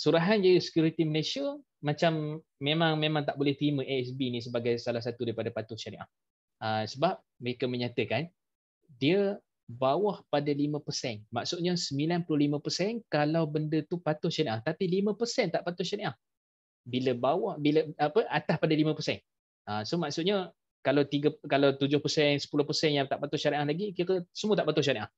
Suruhan Jaya Security Malaysia macam memang memang tak boleh terima ASB ni sebagai salah satu daripada patuh syariah. Ha, sebab mereka menyatakan dia bawah pada 5%. Maksudnya 95% kalau benda tu patuh syariah tapi 5% tak patuh syariah. Bila bawah bila apa atas pada 5%. Ha, so maksudnya kalau tiga kalau tujuh persen sepuluh persen yang tak patuh syariah lagi kita semua tak patuh syariah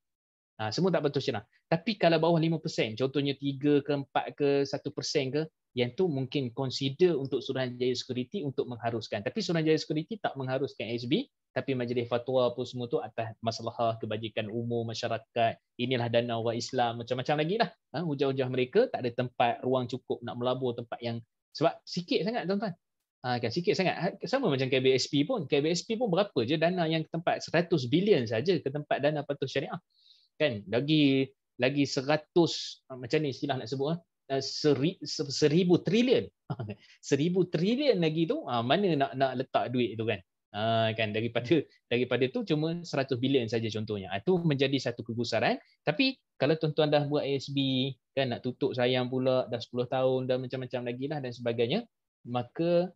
ha, semua tak patuh syariah tapi kalau bawah lima persen contohnya tiga ke empat ke satu persen ke yang tu mungkin consider untuk Surah Jaya Security untuk mengharuskan. Tapi Surah Jaya Security tak mengharuskan ASB, tapi majlis fatwa pun semua tu atas masalah kebajikan umum masyarakat. Inilah dana orang Islam, macam-macam lagi lah. Ha, hujah-hujah mereka tak ada tempat, ruang cukup nak melabur tempat yang sebab sikit sangat tuan-tuan kan sikit sangat ha, sama macam KBSP pun KBSP pun berapa je dana yang ke tempat 100 bilion saja ke tempat dana patuh syariah kan lagi lagi 100 ah, macam ni istilah nak sebut ah, ah seri, 1000 trilion 1000 trilion lagi tu mana nak nak letak duit tu kan kan daripada daripada tu cuma 100 bilion saja contohnya itu menjadi satu kegusaran tapi kalau tuan-tuan dah buat ASB kan nak tutup sayang pula dah 10 tahun dah macam-macam lagi lah dan sebagainya maka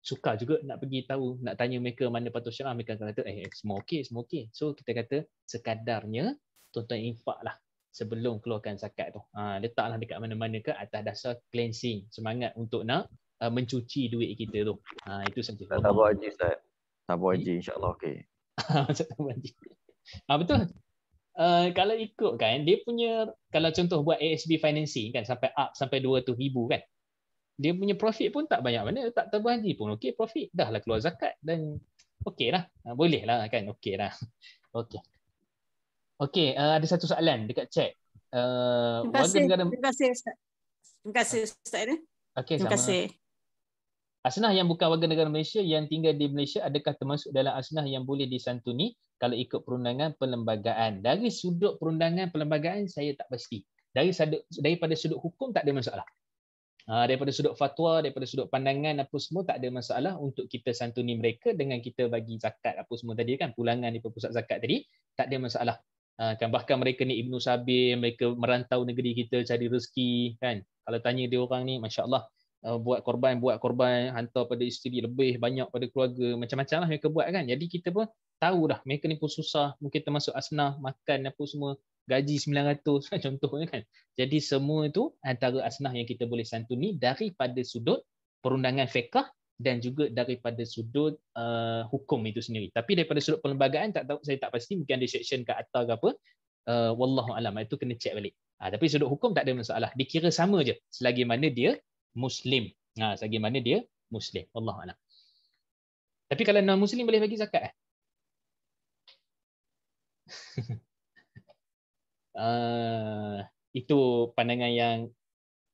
Suka juga nak pergi tahu nak tanya mereka mana patut syarah mereka akan kata eh semua okey semua okey so kita kata sekadarnya tuan-tuan infak lah sebelum keluarkan zakat tu ha, letaklah dekat mana-mana ke atas dasar cleansing semangat untuk nak uh, mencuci duit kita tu ha, itu saja tak tahu haji Ustaz tak tahu haji insyaAllah okey tak tahu haji ha, betul uh, kalau ikut kan dia punya kalau contoh buat ASB financing kan sampai up sampai ribu kan dia punya profit pun tak banyak mana tak tabung pun okey profit dah lah keluar zakat dan okey lah ha, boleh lah kan okey lah okey okey uh, ada satu soalan dekat chat uh, terima kasih negara... terima kasih terima kasih ustaz eh. terima kasih Asnah yang bukan warga negara Malaysia yang tinggal di Malaysia adakah termasuk dalam asnah yang boleh disantuni kalau ikut perundangan perlembagaan? Dari sudut perundangan perlembagaan saya tak pasti. Dari daripada sudut hukum tak ada masalah. Ah, daripada sudut fatwa, daripada sudut pandangan apa semua tak ada masalah untuk kita santuni mereka dengan kita bagi zakat apa semua tadi kan, pulangan di pusat zakat tadi, tak ada masalah. Ah, kan bahkan mereka ni Ibnu Sabir, mereka merantau negeri kita cari rezeki kan. Kalau tanya dia orang ni, masya-Allah ah, buat korban buat korban hantar pada isteri lebih banyak pada keluarga macam-macam lah mereka buat kan jadi kita pun tahu dah mereka ni pun susah mungkin termasuk asnah makan apa semua gaji 900 contohnya kan. Jadi semua itu antara asnah yang kita boleh santuni daripada sudut perundangan fiqah dan juga daripada sudut uh, hukum itu sendiri. Tapi daripada sudut perlembagaan tak tahu saya tak pasti mungkin ada section ke atas ke apa. Uh, wallahu alam itu kena check balik. Ha, tapi sudut hukum tak ada masalah. Dikira sama je selagi mana dia muslim. Ha, selagi mana dia muslim. Wallahu alam. Tapi kalau non muslim boleh bagi zakat eh? Ah, itu pandangan yang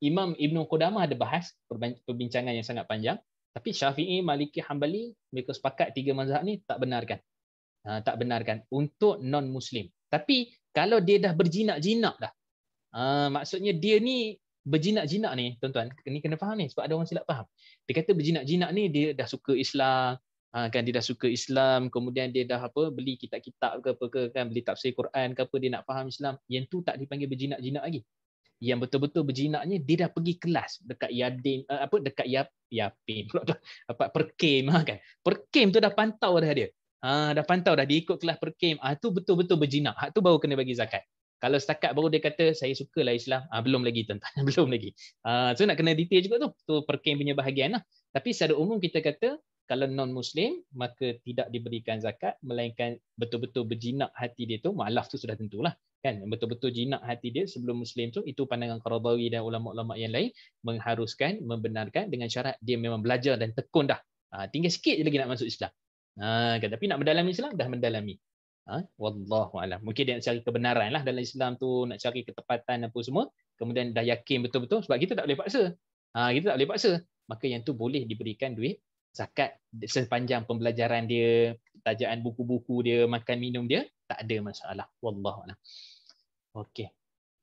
Imam Ibn Qudamah ada bahas perbincangan yang sangat panjang. Tapi Syafi'i, Maliki, Hanbali, mereka sepakat tiga mazhab ni tak benarkan. Ha, tak benarkan untuk non-Muslim. Tapi kalau dia dah berjinak-jinak dah. Ha, maksudnya dia ni berjinak-jinak ni, tuan-tuan. Ni kena faham ni sebab ada orang silap faham. Dia kata berjinak-jinak ni dia dah suka Islam, Ah, kan dia dah suka Islam kemudian dia dah apa beli kitab-kitab ke apa ke kan beli tafsir Quran ke apa dia nak faham Islam yang tu tak dipanggil berjinak-jinak lagi yang betul-betul berjinaknya dia dah pergi kelas dekat Yadin eh, apa dekat Yap Yapim pula apa Perkem ah, kan Perkem tu dah pantau dah dia ha dah pantau dah dia ikut kelas Perkem ah ha, tu betul-betul berjinak hak tu baru kena bagi zakat kalau setakat baru dia kata saya sukalah Islam ah ha, belum lagi tentang belum lagi ha, so nak kena detail juga tu tu Perkem punya bahagian lah. tapi secara umum kita kata kalau non muslim maka tidak diberikan zakat melainkan betul-betul berjinak hati dia tu mualaf tu sudah tentulah kan betul-betul jinak hati dia sebelum muslim tu itu pandangan Qaradawi dan ulama-ulama yang lain mengharuskan membenarkan dengan syarat dia memang belajar dan tekun dah ha, tinggal sikit je lagi nak masuk Islam ha, kan? tapi nak mendalami Islam dah mendalami ha? wallahu alam mungkin dia nak cari kebenaran lah dalam Islam tu nak cari ketepatan apa semua kemudian dah yakin betul-betul sebab kita tak boleh paksa ha, kita tak boleh paksa maka yang tu boleh diberikan duit zakat sepanjang pembelajaran dia, tajaan buku-buku dia, makan minum dia, tak ada masalah. Wallahu a'lam. Okey.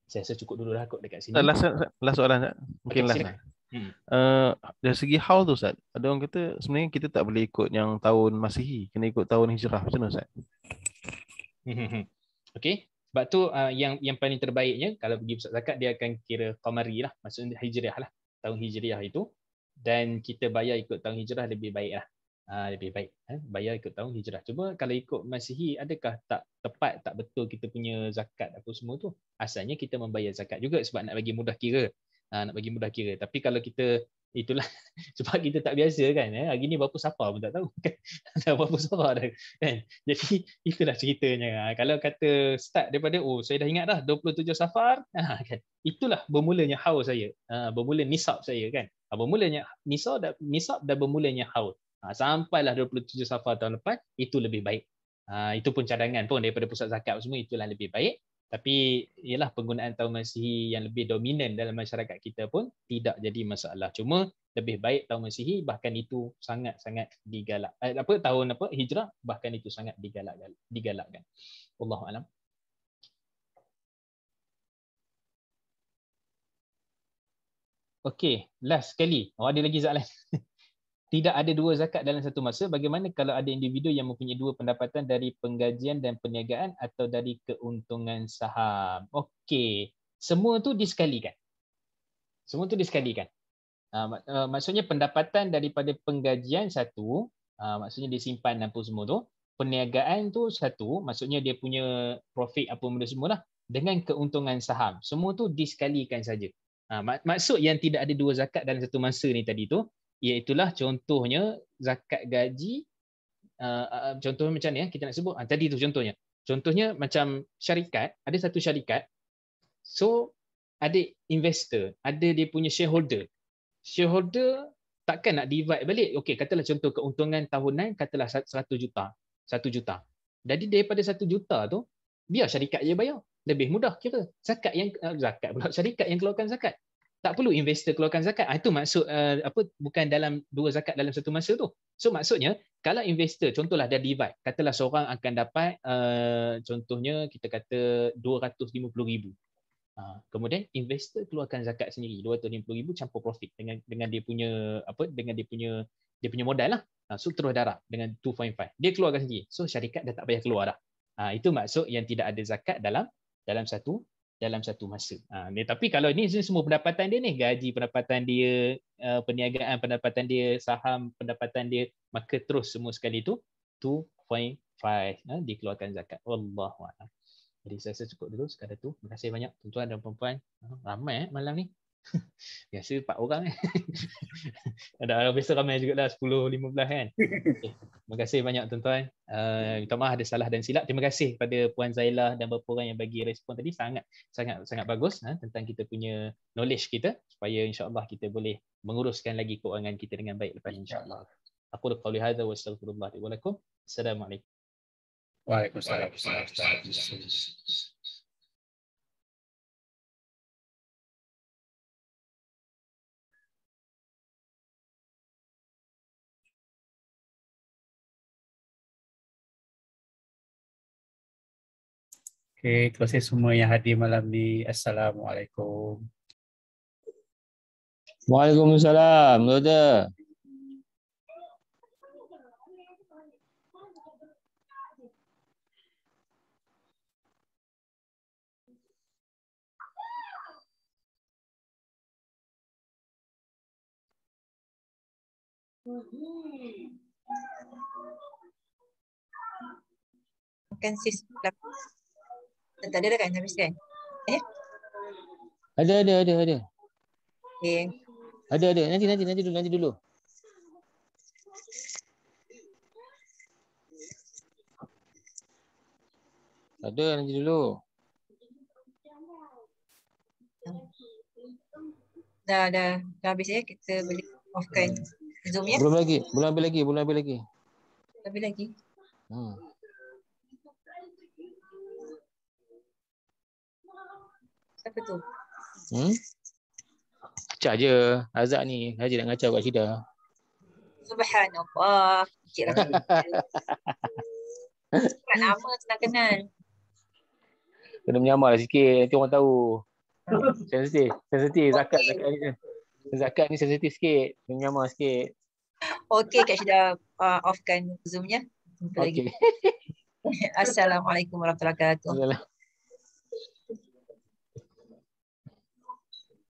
Saya rasa cukup dulu lah kot dekat sini. Eh, last, last soalan tak? Mungkin okay, last. Hmm. Uh, dari segi how tu Ustaz Ada orang kata Sebenarnya kita tak boleh ikut Yang tahun Masihi Kena ikut tahun Hijrah Macam mana Ustaz? Okay Sebab tu uh, yang, yang paling terbaiknya Kalau pergi Ustaz Zakat Dia akan kira Qamari lah Maksudnya Hijriah lah Tahun Hijriah itu dan kita bayar ikut tahun hijrah lebih baiklah. Ah lebih baik eh bayar ikut tahun hijrah. Cuma kalau ikut Masihi adakah tak tepat tak betul kita punya zakat apa semua tu? Asalnya kita membayar zakat juga sebab nak bagi mudah kira. Ah nak bagi mudah kira. Tapi kalau kita itulah sebab kita tak biasa kan eh hari ni berapa siapa pun tak tahu kan tak berapa siapa dah kan jadi itulah ceritanya ah, kalau kata start daripada oh saya dah ingat dah 27 safar ha, kan itulah bermulanya haul saya ha, bermula nisab saya kan Ah, bermulanya nisab dan nisab dan bermulanya haul. Ha, ah, sampailah 27 Safar tahun lepas itu lebih baik. Ha, itu pun cadangan pun daripada pusat zakat semua itulah lebih baik. Tapi ialah penggunaan tahun Masihi yang lebih dominan dalam masyarakat kita pun tidak jadi masalah. Cuma lebih baik tahun Masihi bahkan itu sangat-sangat digalak. Eh, apa tahun apa Hijrah bahkan itu sangat digalak digalakkan. Allahu a'lam. Okey, last sekali. Oh, ada lagi soalan. Tidak ada dua zakat dalam satu masa, bagaimana kalau ada individu yang mempunyai dua pendapatan dari penggajian dan perniagaan atau dari keuntungan saham? Okey, semua tu disekalikan. Semua tu disekalikan. Uh, uh, maksudnya pendapatan daripada penggajian satu, uh, maksudnya dia simpan apa semua tu. Perniagaan tu satu, maksudnya dia punya profit apa benda semua lah. Dengan keuntungan saham, semua tu disekalikan saja. Ha, maksud yang tidak ada dua zakat dalam satu masa ni tadi tu ialah contohnya zakat gaji ha, ha, Contoh macam ni eh, kita nak sebut tadi tu contohnya contohnya macam syarikat ada satu syarikat so ada investor ada dia punya shareholder shareholder takkan nak divide balik okey katalah contoh keuntungan tahunan katalah 100 juta 1 juta jadi daripada 1 juta tu biar syarikat je bayar lebih mudah kira zakat yang eh, zakat pula syarikat yang keluarkan zakat tak perlu investor keluarkan zakat. Ah, itu maksud uh, apa bukan dalam dua zakat dalam satu masa tu. So maksudnya kalau investor contohlah dah divide, katalah seorang akan dapat uh, contohnya kita kata 250,000. Uh, ah, kemudian investor keluarkan zakat sendiri 250,000 campur profit dengan dengan dia punya apa dengan dia punya dia punya modal lah. Uh, so terus darab dengan 2.5. Dia keluarkan sendiri. So syarikat dah tak payah keluar dah. Uh, itu maksud yang tidak ada zakat dalam dalam satu dalam satu masa. Ha, tapi kalau ni semua pendapatan dia ni, gaji pendapatan dia, uh, perniagaan pendapatan dia, saham pendapatan dia, maka terus semua sekali tu 2.5 ha, dikeluarkan zakat. Wallahu a'lam. Jadi saya rasa cukup dulu sekadar tu. Terima kasih banyak tuan-tuan dan puan ha, Ramai eh, malam ni. Biasa empat orang eh. Ada orang biasa ramai juga lah 10 15 kan. Okay. Terima kasih banyak tuan-tuan. Uh, minta ada salah dan silap. Terima kasih kepada puan Zailah dan beberapa orang yang bagi respon tadi sangat sangat sangat bagus ha, tentang kita punya knowledge kita supaya insya-Allah kita boleh menguruskan lagi keuangan kita dengan baik lepas insya-Allah. Aku dah qauli hadza wa astaghfirullah wa Assalamualaikum. Waalaikumsalam. Okay, terima kasih semua yang hadir malam ni. Assalamualaikum. Waalaikumsalam, Roger. Kan sis, lepas. Tak ada dah kan habis kan? Eh Ada ada ada ada Okay Ada ada Nanti nanti nanti dulu Nanti dulu Ada nanti dulu Dah dah Dah habis ya Kita boleh Offkan Zoom ya Belum lagi Belum habis lagi Belum habis lagi Habis lagi Hmm Siapa tu? Hmm? Kacau je. Azad ni. Haji nak kacau kat Syida. Subhanallah. Kecil Kan nama tu nak kenal. Kena menyamar lah sikit. Nanti orang tahu. sensitif. Sensitif. Zakat. Okay. Zakat ni. Zakat ni sensitif sikit. Menyamar sikit. Okay Kak Syida. Uh, ah, offkan Zoom-nya. Okay. Assalamualaikum warahmatullahi wabarakatuh.